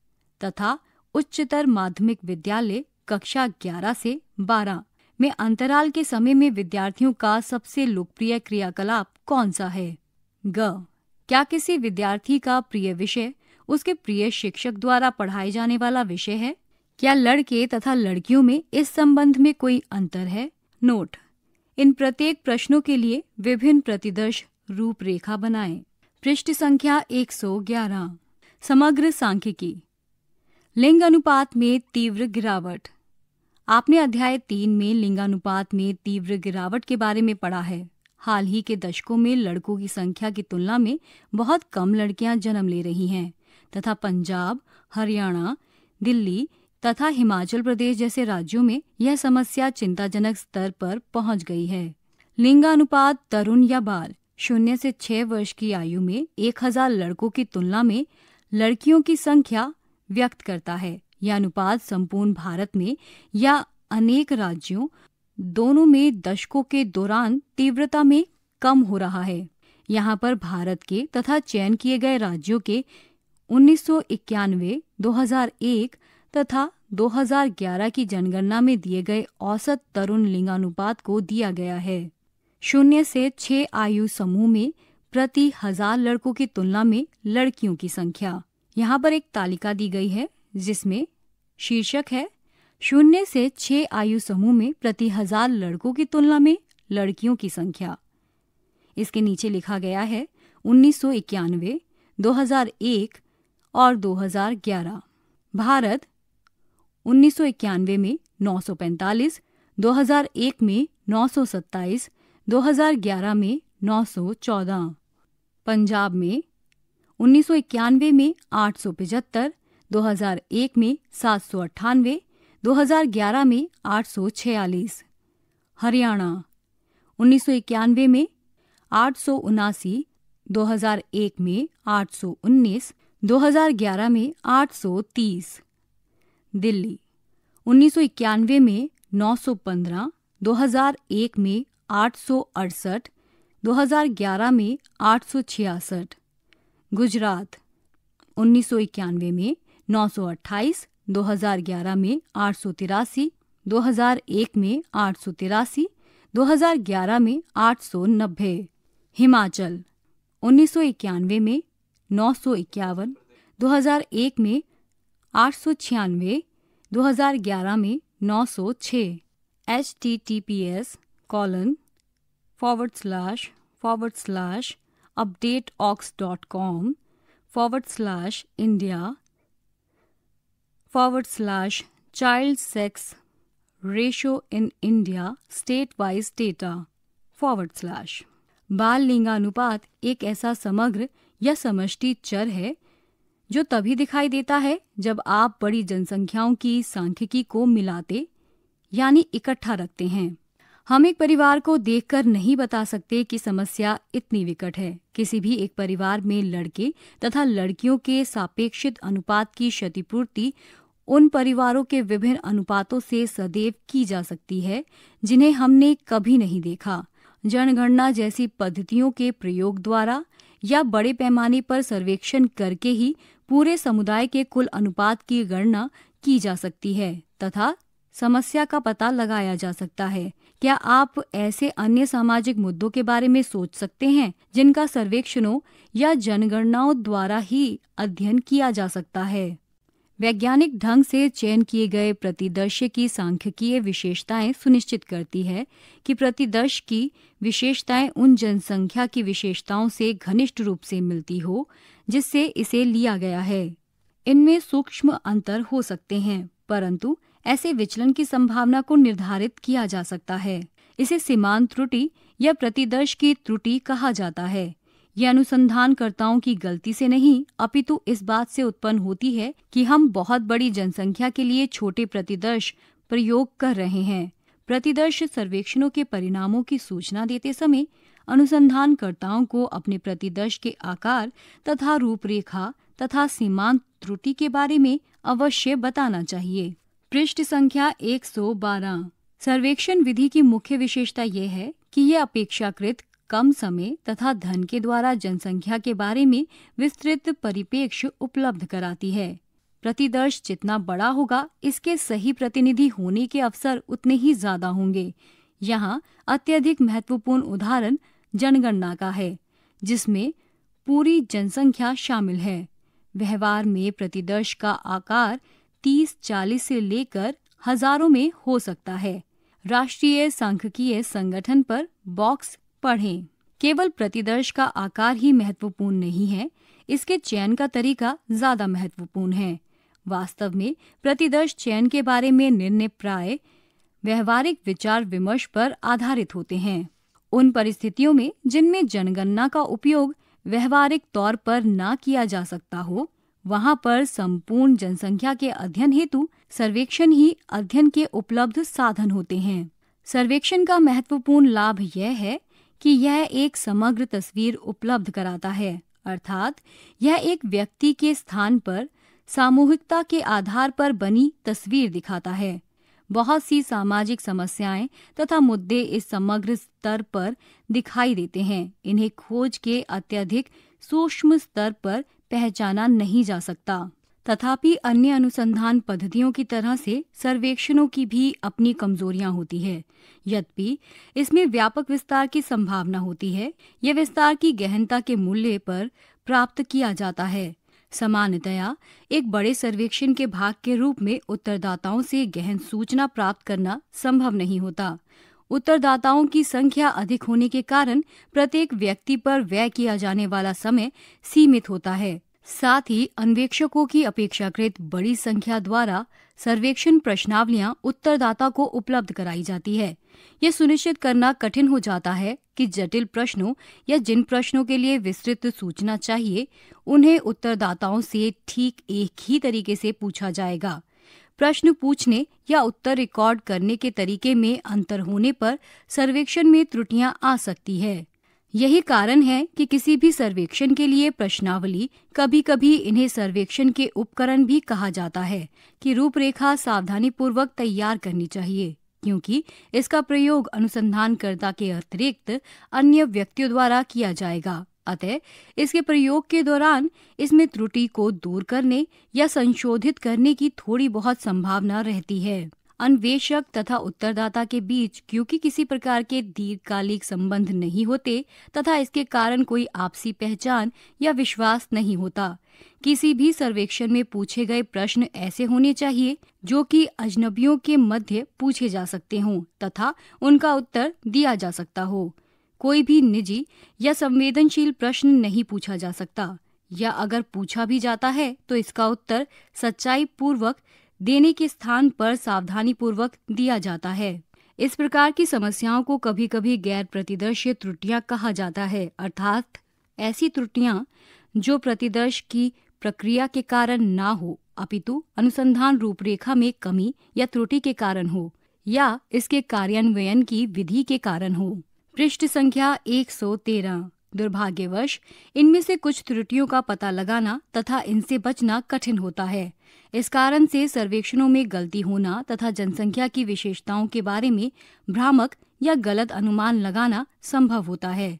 तथा उच्चतर माध्यमिक विद्यालय कक्षा ग्यारह से बारह में अंतराल के समय में विद्यार्थियों का सबसे लोकप्रिय क्रियाकलाप कौन सा है ग क्या किसी विद्यार्थी का प्रिय विषय उसके प्रिय शिक्षक द्वारा पढ़ाए जाने वाला विषय है क्या लड़के तथा लड़कियों में इस संबंध में कोई अंतर है नोट इन प्रत्येक प्रश्नों के लिए विभिन्न प्रतिदर्श रूपरेखा बनाएं। पृष्ठ संख्या 111 समग्र सांख्यिकी लिंग अनुपात में तीव्र गिरावट आपने अध्याय तीन में लिंगानुपात में तीव्र गिरावट के बारे में पढ़ा है हाल ही के दशकों में लड़कों की संख्या की तुलना में बहुत कम लड़कियां जन्म ले रही हैं तथा पंजाब हरियाणा दिल्ली तथा हिमाचल प्रदेश जैसे राज्यों में यह समस्या चिंताजनक स्तर पर पहुंच गई है लिंगानुपात तरुण या बाल शून्य से छह वर्ष की आयु में एक हजार लड़कों की तुलना में लड़कियों की संख्या व्यक्त करता है यह अनुपात संपूर्ण भारत में या अनेक राज्यों दोनों में दशकों के दौरान तीव्रता में कम हो रहा है यहाँ पर भारत के तथा चयन किए गए राज्यों के उन्नीस 2001 तथा 2011 की जनगणना में दिए गए औसत तरुण लिंगानुपात को दिया गया है शून्य से छह आयु समूह में प्रति हजार लड़कों की तुलना में लड़कियों की संख्या यहाँ पर एक तालिका दी गई है जिसमें शीर्षक है शून्य से छह आयु समूह में प्रति हजार लड़कों की तुलना में लड़कियों की संख्या इसके नीचे लिखा गया है उन्नीस सौ इक्यानवे दो हजार एक और 2011 भारत उन्नीस में 945, 2001 में 927, 2011 में 914, पंजाब में उन्नीस में आठ 2001 में सात सौ अट्ठानवे 2011 में 846, हरियाणा उन्नीस में आठ सौ उनासी 2001 में 819, 2011 में आठ तीस दिल्ली 1991 में 915, 2001 में 868, 2011 में 866, गुजरात 1991 में नौ सौ अट्ठाईस दो हजार ग्यारह में आठ सौ तिरासी दो हजार एक में आठ सौ तिरासी दो हजार ग्यारह में आठ सौ नब्बे हिमाचल उन्नीस सौ इक्यानवे में नौ सौ इक्यावन दो हजार एक में आठ सौ छियानवे 2011 में 906 H T T P S colon forward slash forward slash update ox dot com forward slash India forward slash child sex ratio in India state wise data forward slash बाल लिंगानुपात एक ऐसा समग्र या समष्टि चर है जो तभी दिखाई देता है जब आप बड़ी जनसंख्याओं की सांख्यिकी को मिलाते यानी इकट्ठा रखते हैं हम एक परिवार को देखकर नहीं बता सकते कि समस्या इतनी विकट है किसी भी एक परिवार में लड़के तथा लड़कियों के सापेक्षित अनुपात की क्षतिपूर्ति उन परिवारों के विभिन्न अनुपातों से सदैव की जा सकती है जिन्हें हमने कभी नहीं देखा जनगणना जैसी पद्धतियों के प्रयोग द्वारा या बड़े पैमाने पर सर्वेक्षण करके ही पूरे समुदाय के कुल अनुपात की गणना की जा सकती है तथा समस्या का पता लगाया जा सकता है क्या आप ऐसे अन्य सामाजिक मुद्दों के बारे में सोच सकते हैं जिनका सर्वेक्षणों या जनगणनाओं द्वारा ही अध्ययन किया जा सकता है वैज्ञानिक ढंग से चयन किए गए प्रतिदर्श की सांख्यिकीय विशेषताएं सुनिश्चित करती है कि प्रतिदर्श की विशेषताएं उन जनसंख्या की विशेषताओं से घनिष्ठ रूप से मिलती हो जिससे इसे लिया गया है इनमें सूक्ष्म अंतर हो सकते हैं परंतु ऐसे विचलन की संभावना को निर्धारित किया जा सकता है इसे सीमांत त्रुटि या प्रतिदर्श की त्रुटि कहा जाता है ये अनुसंधानकर्ताओं की गलती से नहीं अपितु इस बात से उत्पन्न होती है कि हम बहुत बड़ी जनसंख्या के लिए छोटे प्रतिदर्श प्रयोग कर रहे हैं प्रतिदर्श सर्वेक्षणों के परिणामों की सूचना देते समय अनुसंधानकर्ताओं को अपने प्रतिदर्श के आकार तथा रूपरेखा तथा सीमांत त्रुटि के बारे में अवश्य बताना चाहिए पृष्ठ संख्या 112 सर्वेक्षण विधि की मुख्य विशेषता यह है कि यह अपेक्षाकृत कम समय तथा धन के द्वारा जनसंख्या के बारे में विस्तृत परिपेक्ष उपलब्ध कराती है प्रतिदर्श जितना बड़ा होगा इसके सही प्रतिनिधि होने के अवसर उतने ही ज्यादा होंगे यहाँ अत्यधिक महत्वपूर्ण उदाहरण जनगणना का है जिसमें पूरी जनसंख्या शामिल है व्यवहार में प्रतिदर्श का आकार 30-40 से लेकर हजारों में हो सकता है राष्ट्रीय सांख्यिकीय संगठन पर बॉक्स पढ़ें केवल प्रतिदर्श का आकार ही महत्वपूर्ण नहीं है इसके चयन का तरीका ज्यादा महत्वपूर्ण है वास्तव में प्रतिदर्श चयन के बारे में निर्णय प्राय व्यवहारिक विचार विमर्श पर आधारित होते हैं उन परिस्थितियों में जिनमें जनगणना का उपयोग व्यवहारिक तौर पर न किया जा सकता हो वहाँ पर संपूर्ण जनसंख्या के अध्ययन हेतु सर्वेक्षण ही अध्ययन के उपलब्ध साधन होते हैं सर्वेक्षण का महत्वपूर्ण लाभ यह है कि यह एक समग्र तस्वीर उपलब्ध कराता है अर्थात यह एक व्यक्ति के स्थान पर सामूहिकता के आधार पर बनी तस्वीर दिखाता है बहुत सी सामाजिक समस्याएं तथा मुद्दे इस समग्र स्तर पर दिखाई देते हैं इन्हें खोज के अत्यधिक सूक्ष्म स्तर पर पहचाना नहीं जा सकता तथापि अन्य अनुसंधान पद्धतियों की तरह से सर्वेक्षणों की भी अपनी कमजोरियां होती है यद्यपि इसमें व्यापक विस्तार की संभावना होती है यह विस्तार की गहनता के मूल्य पर प्राप्त किया जाता है सामान्यतया एक बड़े सर्वेक्षण के भाग के रूप में उत्तरदाताओं से गहन सूचना प्राप्त करना संभव नहीं होता उत्तरदाताओं की संख्या अधिक होने के कारण प्रत्येक व्यक्ति पर व्यय किया जाने वाला समय सीमित होता है साथ ही अन्वेक्षकों की अपेक्षाकृत बड़ी संख्या द्वारा सर्वेक्षण प्रश्नावलियां उत्तरदाता को उपलब्ध कराई जाती है यह सुनिश्चित करना कठिन हो जाता है कि जटिल प्रश्नों या जिन प्रश्नों के लिए विस्तृत सूचना चाहिए उन्हें उत्तरदाताओं से ठीक एक ही तरीके से पूछा जाएगा प्रश्न पूछने या उत्तर रिकॉर्ड करने के तरीके में अंतर होने पर सर्वेक्षण में त्रुटियां आ सकती है यही कारण है कि किसी भी सर्वेक्षण के लिए प्रश्नावली कभी कभी इन्हें सर्वेक्षण के उपकरण भी कहा जाता है कि रूपरेखा सावधानी पूर्वक तैयार करनी चाहिए क्योंकि इसका प्रयोग अनुसंधानकर्ता के अतिरिक्त अन्य व्यक्तियों द्वारा किया जाएगा अतः इसके प्रयोग के दौरान इसमें त्रुटि को दूर करने या संशोधित करने की थोड़ी बहुत संभावना रहती है अन्वेषक तथा उत्तरदाता के बीच क्योंकि किसी प्रकार के दीर्घकालिक संबंध नहीं होते तथा इसके कारण कोई आपसी पहचान या विश्वास नहीं होता किसी भी सर्वेक्षण में पूछे गए प्रश्न ऐसे होने चाहिए जो कि अजनबियों के मध्य पूछे जा सकते हों तथा उनका उत्तर दिया जा सकता हो कोई भी निजी या संवेदनशील प्रश्न नहीं पूछा जा सकता या अगर पूछा भी जाता है तो इसका उत्तर सच्चाई पूर्वक देने के स्थान पर सावधानी पूर्वक दिया जाता है इस प्रकार की समस्याओं को कभी कभी गैर प्रतिदर्शीय त्रुटियां कहा जाता है अर्थात ऐसी त्रुटियां जो प्रतिदर्श की प्रक्रिया के कारण ना हो अपितु अनुसंधान रूपरेखा में कमी या त्रुटि के कारण हो या इसके कार्यान्वयन की विधि के कारण हो पृष्ठ संख्या 113 दुर्भाग्यवश इनमें से कुछ त्रुटियों का पता लगाना तथा इनसे बचना कठिन होता है इस कारण से सर्वेक्षणों में गलती होना तथा जनसंख्या की विशेषताओं के बारे में भ्रामक या गलत अनुमान लगाना संभव होता है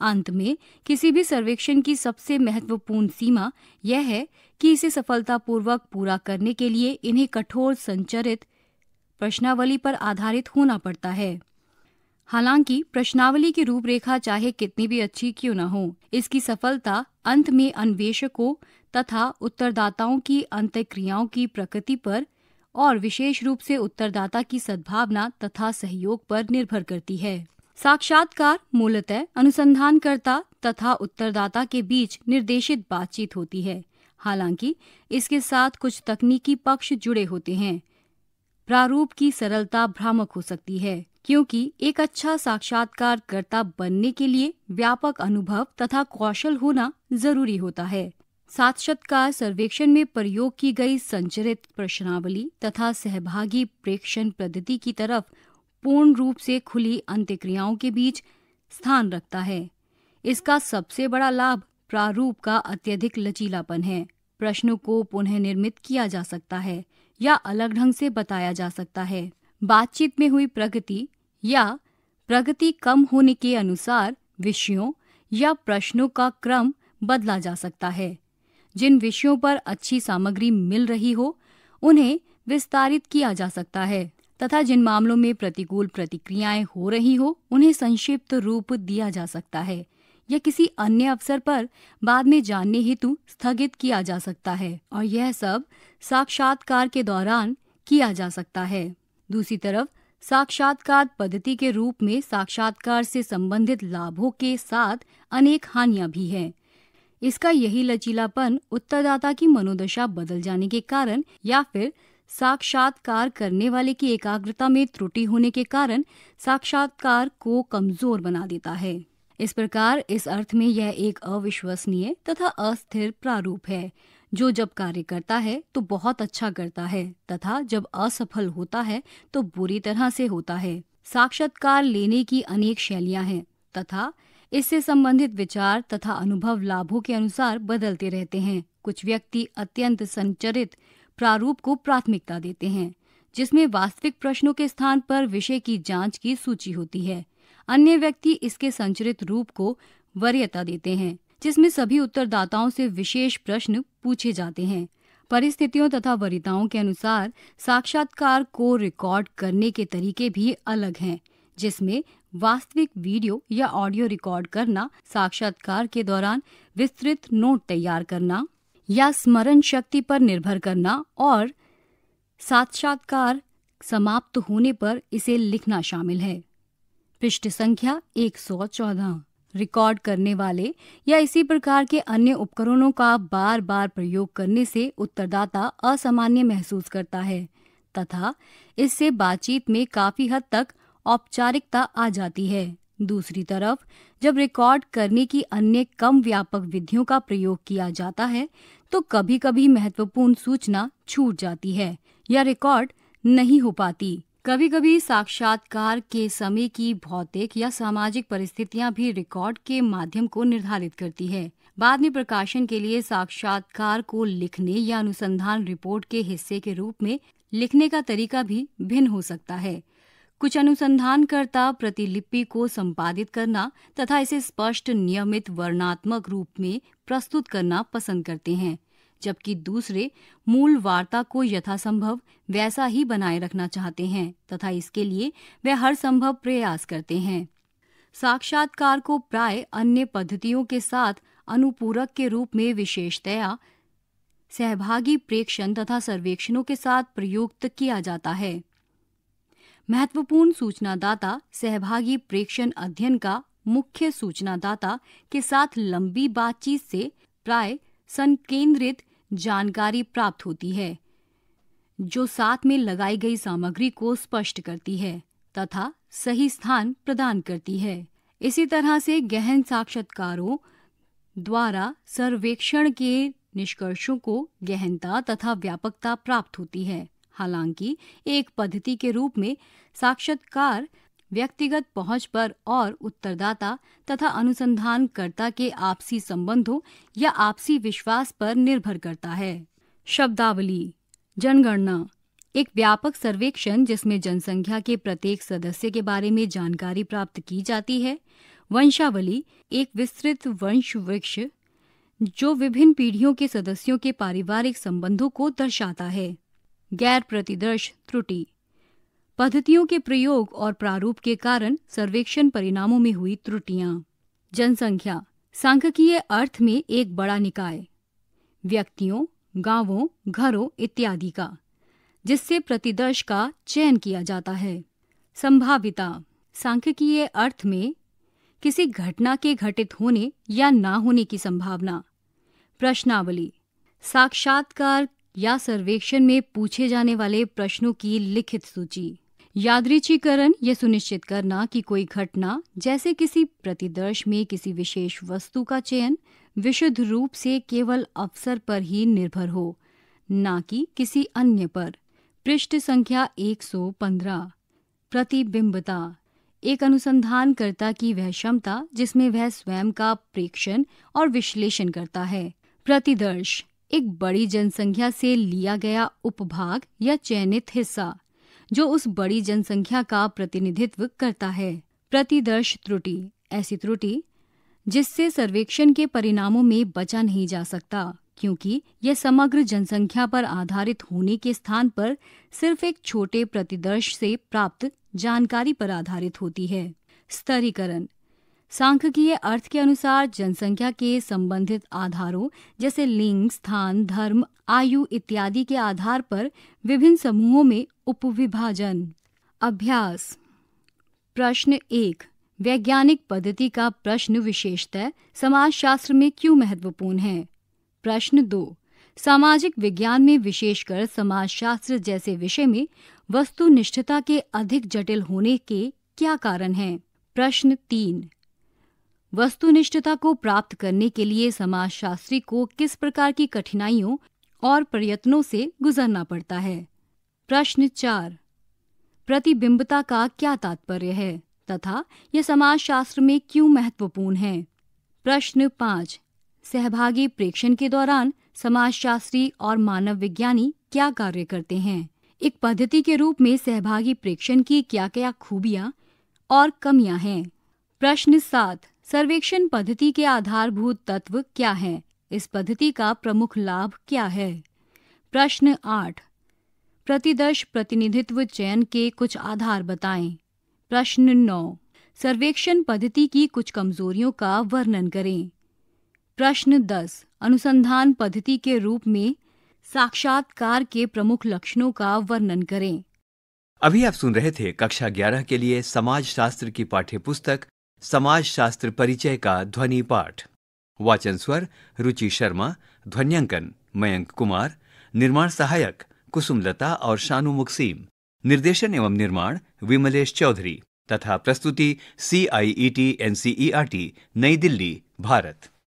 अंत में किसी भी सर्वेक्षण की सबसे महत्वपूर्ण सीमा यह है कि इसे सफलतापूर्वक पूरा करने के लिए इन्हें कठोर संचरित प्रश्नावली पर आधारित होना पड़ता है हालांकि प्रश्नावली की रूपरेखा चाहे कितनी भी अच्छी क्यों न हो इसकी सफलता अंत में अन्वेषकों तथा उत्तरदाताओं की अंत्यक्रियाओं की प्रकृति पर और विशेष रूप से उत्तरदाता की सद्भावना तथा सहयोग पर निर्भर करती है साक्षात्कार मूलतः अनुसंधानकर्ता तथा उत्तरदाता के बीच निर्देशित बातचीत होती है हालांकि इसके साथ कुछ तकनीकी पक्ष जुड़े होते हैं प्रारूप की सरलता भ्रामक हो सकती है क्योंकि एक अच्छा साक्षात्कारकर्ता बनने के लिए व्यापक अनुभव तथा कौशल होना जरूरी होता है साक्षात्कार सर्वेक्षण में प्रयोग की गई संचरित प्रश्नावली तथा सहभागी प्रेक्षण पद्धति की तरफ पूर्ण रूप से खुली अंत्यक्रियाओं के बीच स्थान रखता है इसका सबसे बड़ा लाभ प्रारूप का अत्यधिक लचीलापन है प्रश्नों को पुनः निर्मित किया जा सकता है या अलग ढंग से बताया जा सकता है बातचीत में हुई प्रगति या प्रगति कम होने के अनुसार विषयों या प्रश्नों का क्रम बदला जा सकता है जिन विषयों पर अच्छी सामग्री मिल रही हो उन्हें विस्तारित किया जा सकता है तथा जिन मामलों में प्रतिकूल प्रतिक्रियाएं हो रही हो उन्हें संक्षिप्त रूप दिया जा सकता है या किसी अन्य अवसर पर बाद में जानने हेतु स्थगित किया जा सकता है और यह सब साक्षात्कार के दौरान किया जा सकता है दूसरी तरफ साक्षात्कार पद्धति के रूप में साक्षात्कार से संबंधित लाभों के साथ अनेक हानियां भी हैं इसका यही लचीलापन उत्तरदाता की मनोदशा बदल जाने के कारण या फिर साक्षात्कार करने वाले की एकाग्रता में त्रुटि होने के कारण साक्षात्कार को कमजोर बना देता है इस प्रकार इस अर्थ में यह एक अविश्वसनीय तथा अस्थिर प्रारूप है जो जब कार्य करता है तो बहुत अच्छा करता है तथा जब असफल होता है तो बुरी तरह से होता है साक्षात्कार लेने की अनेक शैलियां हैं तथा इससे संबंधित विचार तथा अनुभव लाभों के अनुसार बदलते रहते हैं कुछ व्यक्ति अत्यंत संचरित प्रारूप को प्राथमिकता देते हैं जिसमें वास्तविक प्रश्नों के स्थान पर विषय की जांच की सूची होती है अन्य व्यक्ति इसके संचरित रूप को वरीयता देते हैं जिसमें सभी उत्तरदाताओं से विशेष प्रश्न पूछे जाते हैं परिस्थितियों तथा वरिताओं के अनुसार साक्षात्कार को रिकॉर्ड करने के तरीके भी अलग हैं जिसमें वास्तविक वीडियो या ऑडियो रिकॉर्ड करना साक्षात्कार के दौरान विस्तृत नोट तैयार करना या स्मरण शक्ति पर निर्भर करना और साक्षात्कार समाप्त होने पर इसे लिखना शामिल है पृष्ठ संख्या 114 रिकॉर्ड करने वाले या इसी प्रकार के अन्य उपकरणों का बार बार प्रयोग करने से उत्तरदाता असामान्य महसूस करता है तथा इससे बातचीत में काफी हद तक औपचारिकता आ जाती है दूसरी तरफ जब रिकॉर्ड करने की अन्य कम व्यापक विधियों का प्रयोग किया जाता है तो कभी कभी महत्वपूर्ण सूचना छूट जाती है या रिकॉर्ड नहीं हो पाती कभी कभी साक्षात्कार के समय की भौतिक या सामाजिक परिस्थितियां भी रिकॉर्ड के माध्यम को निर्धारित करती है बाद में प्रकाशन के लिए साक्षात्कार को लिखने या अनुसंधान रिपोर्ट के हिस्से के रूप में लिखने का तरीका भी भिन्न हो सकता है कुछ अनुसंधानकर्ता प्रतिलिपि को संपादित करना तथा इसे स्पष्ट नियमित वर्णात्मक रूप में प्रस्तुत करना पसंद करते हैं जबकि दूसरे मूल वार्ता को यथासंभव वैसा ही बनाए रखना चाहते हैं तथा इसके लिए वे हर संभव प्रयास करते हैं साक्षात्कार को प्राय अन्य पद्धतियों के साथ अनुपूरक के रूप में विशेषतया सहभागी प्रेक्षण तथा सर्वेक्षणों के साथ प्रयुक्त किया जाता है महत्वपूर्ण सूचनादाता सहभागी प्रेक्षण अध्ययन का मुख्य सूचनादाता के साथ लंबी बातचीत से प्राय संकेंद्रित जानकारी प्राप्त होती है जो साथ में लगाई गई सामग्री को स्पष्ट करती है तथा सही स्थान प्रदान करती है इसी तरह से गहन साक्षात्कारों द्वारा सर्वेक्षण के निष्कर्षों को गहनता तथा व्यापकता प्राप्त होती है हालांकि एक पद्धति के रूप में साक्षात्कार व्यक्तिगत पहुंच पर और उत्तरदाता तथा अनुसंधानकर्ता के आपसी संबंधों या आपसी विश्वास पर निर्भर करता है शब्दावली जनगणना एक व्यापक सर्वेक्षण जिसमें जनसंख्या के प्रत्येक सदस्य के बारे में जानकारी प्राप्त की जाती है वंशावली एक विस्तृत वंश वृक्ष जो विभिन्न पीढ़ियों के सदस्यों के पारिवारिक संबंधों को दर्शाता है गैर प्रतिदर्श त्रुटि पद्धतियों के प्रयोग और प्रारूप के कारण सर्वेक्षण परिणामों में हुई त्रुटियां जनसंख्या सांख्यिकीय अर्थ में एक बड़ा निकाय व्यक्तियों गांवों घरों इत्यादि का जिससे प्रतिदर्श का चयन किया जाता है संभाविता सांख्यिकीय अर्थ में किसी घटना के घटित होने या ना होने की संभावना प्रश्नावली साक्षात्कार या सर्वेक्षण में पूछे जाने वाले प्रश्नों की लिखित सूची यादृचीकरण ये सुनिश्चित करना कि कोई घटना जैसे किसी प्रतिदर्श में किसी विशेष वस्तु का चयन विशुद्ध रूप से केवल अवसर पर ही निर्भर हो न कि किसी अन्य पर पृष्ठ संख्या 115 प्रतिबिंबता एक अनुसंधानकर्ता की वह क्षमता जिसमें वह स्वयं का प्रेक्षण और विश्लेषण करता है प्रतिदर्श एक बड़ी जनसंख्या से लिया गया उपभाग या चयनित हिस्सा जो उस बड़ी जनसंख्या का प्रतिनिधित्व करता है प्रतिदर्श त्रुटि ऐसी त्रुटि जिससे सर्वेक्षण के परिणामों में बचा नहीं जा सकता क्योंकि यह समग्र जनसंख्या पर आधारित होने के स्थान पर सिर्फ एक छोटे प्रतिदर्श से प्राप्त जानकारी पर आधारित होती है स्तरीकरण सांख्यिकीय अर्थ के अनुसार जनसंख्या के संबंधित आधारों जैसे लिंग स्थान धर्म आयु इत्यादि के आधार पर विभिन्न समूहों में उपविभाजन अभ्यास प्रश्न एक वैज्ञानिक पद्धति का प्रश्न विशेषतः समाजशास्त्र में क्यों महत्वपूर्ण है प्रश्न दो सामाजिक विज्ञान में विशेषकर समाजशास्त्र जैसे विषय में वस्तुनिष्ठता के अधिक जटिल होने के क्या कारण हैं? प्रश्न तीन वस्तुनिष्ठता को प्राप्त करने के लिए समाजशास्त्री को किस प्रकार की कठिनाइयों और प्रयत्नों से गुजरना पड़ता है प्रश्न चार प्रतिबिंबता का क्या तात्पर्य है तथा यह समाजशास्त्र में क्यों महत्वपूर्ण है प्रश्न पाँच सहभागी प्रेक्षण के दौरान समाजशास्त्री और मानव विज्ञानी क्या कार्य करते हैं एक पद्धति के रूप में सहभागी प्रेक्षण की क्या क्या खूबियां और कमियां हैं प्रश्न सात सर्वेक्षण पद्धति के आधारभूत तत्व क्या हैं? इस पद्धति का प्रमुख लाभ क्या है प्रश्न आठ प्रतिदर्श प्रतिनिधित्व चयन के कुछ आधार बताएं। प्रश्न नौ सर्वेक्षण पद्धति की कुछ कमजोरियों का वर्णन करें प्रश्न दस अनुसंधान पद्धति के रूप में साक्षात्कार के प्रमुख लक्षणों का वर्णन करें अभी आप सुन रहे थे कक्षा 11 के लिए समाज शास्त्र की पाठ्य पुस्तक समाजशास्त्र परिचय का ध्वनि पाठ वाचन स्वर रुचि शर्मा ध्वन्यांकन मयंक कुमार निर्माण सहायक कुसुमलता और शानु मुक्सीम निर्देशन एवं निर्माण विमलेश चौधरी तथा प्रस्तुति C I E T N C E R T नई दिल्ली भारत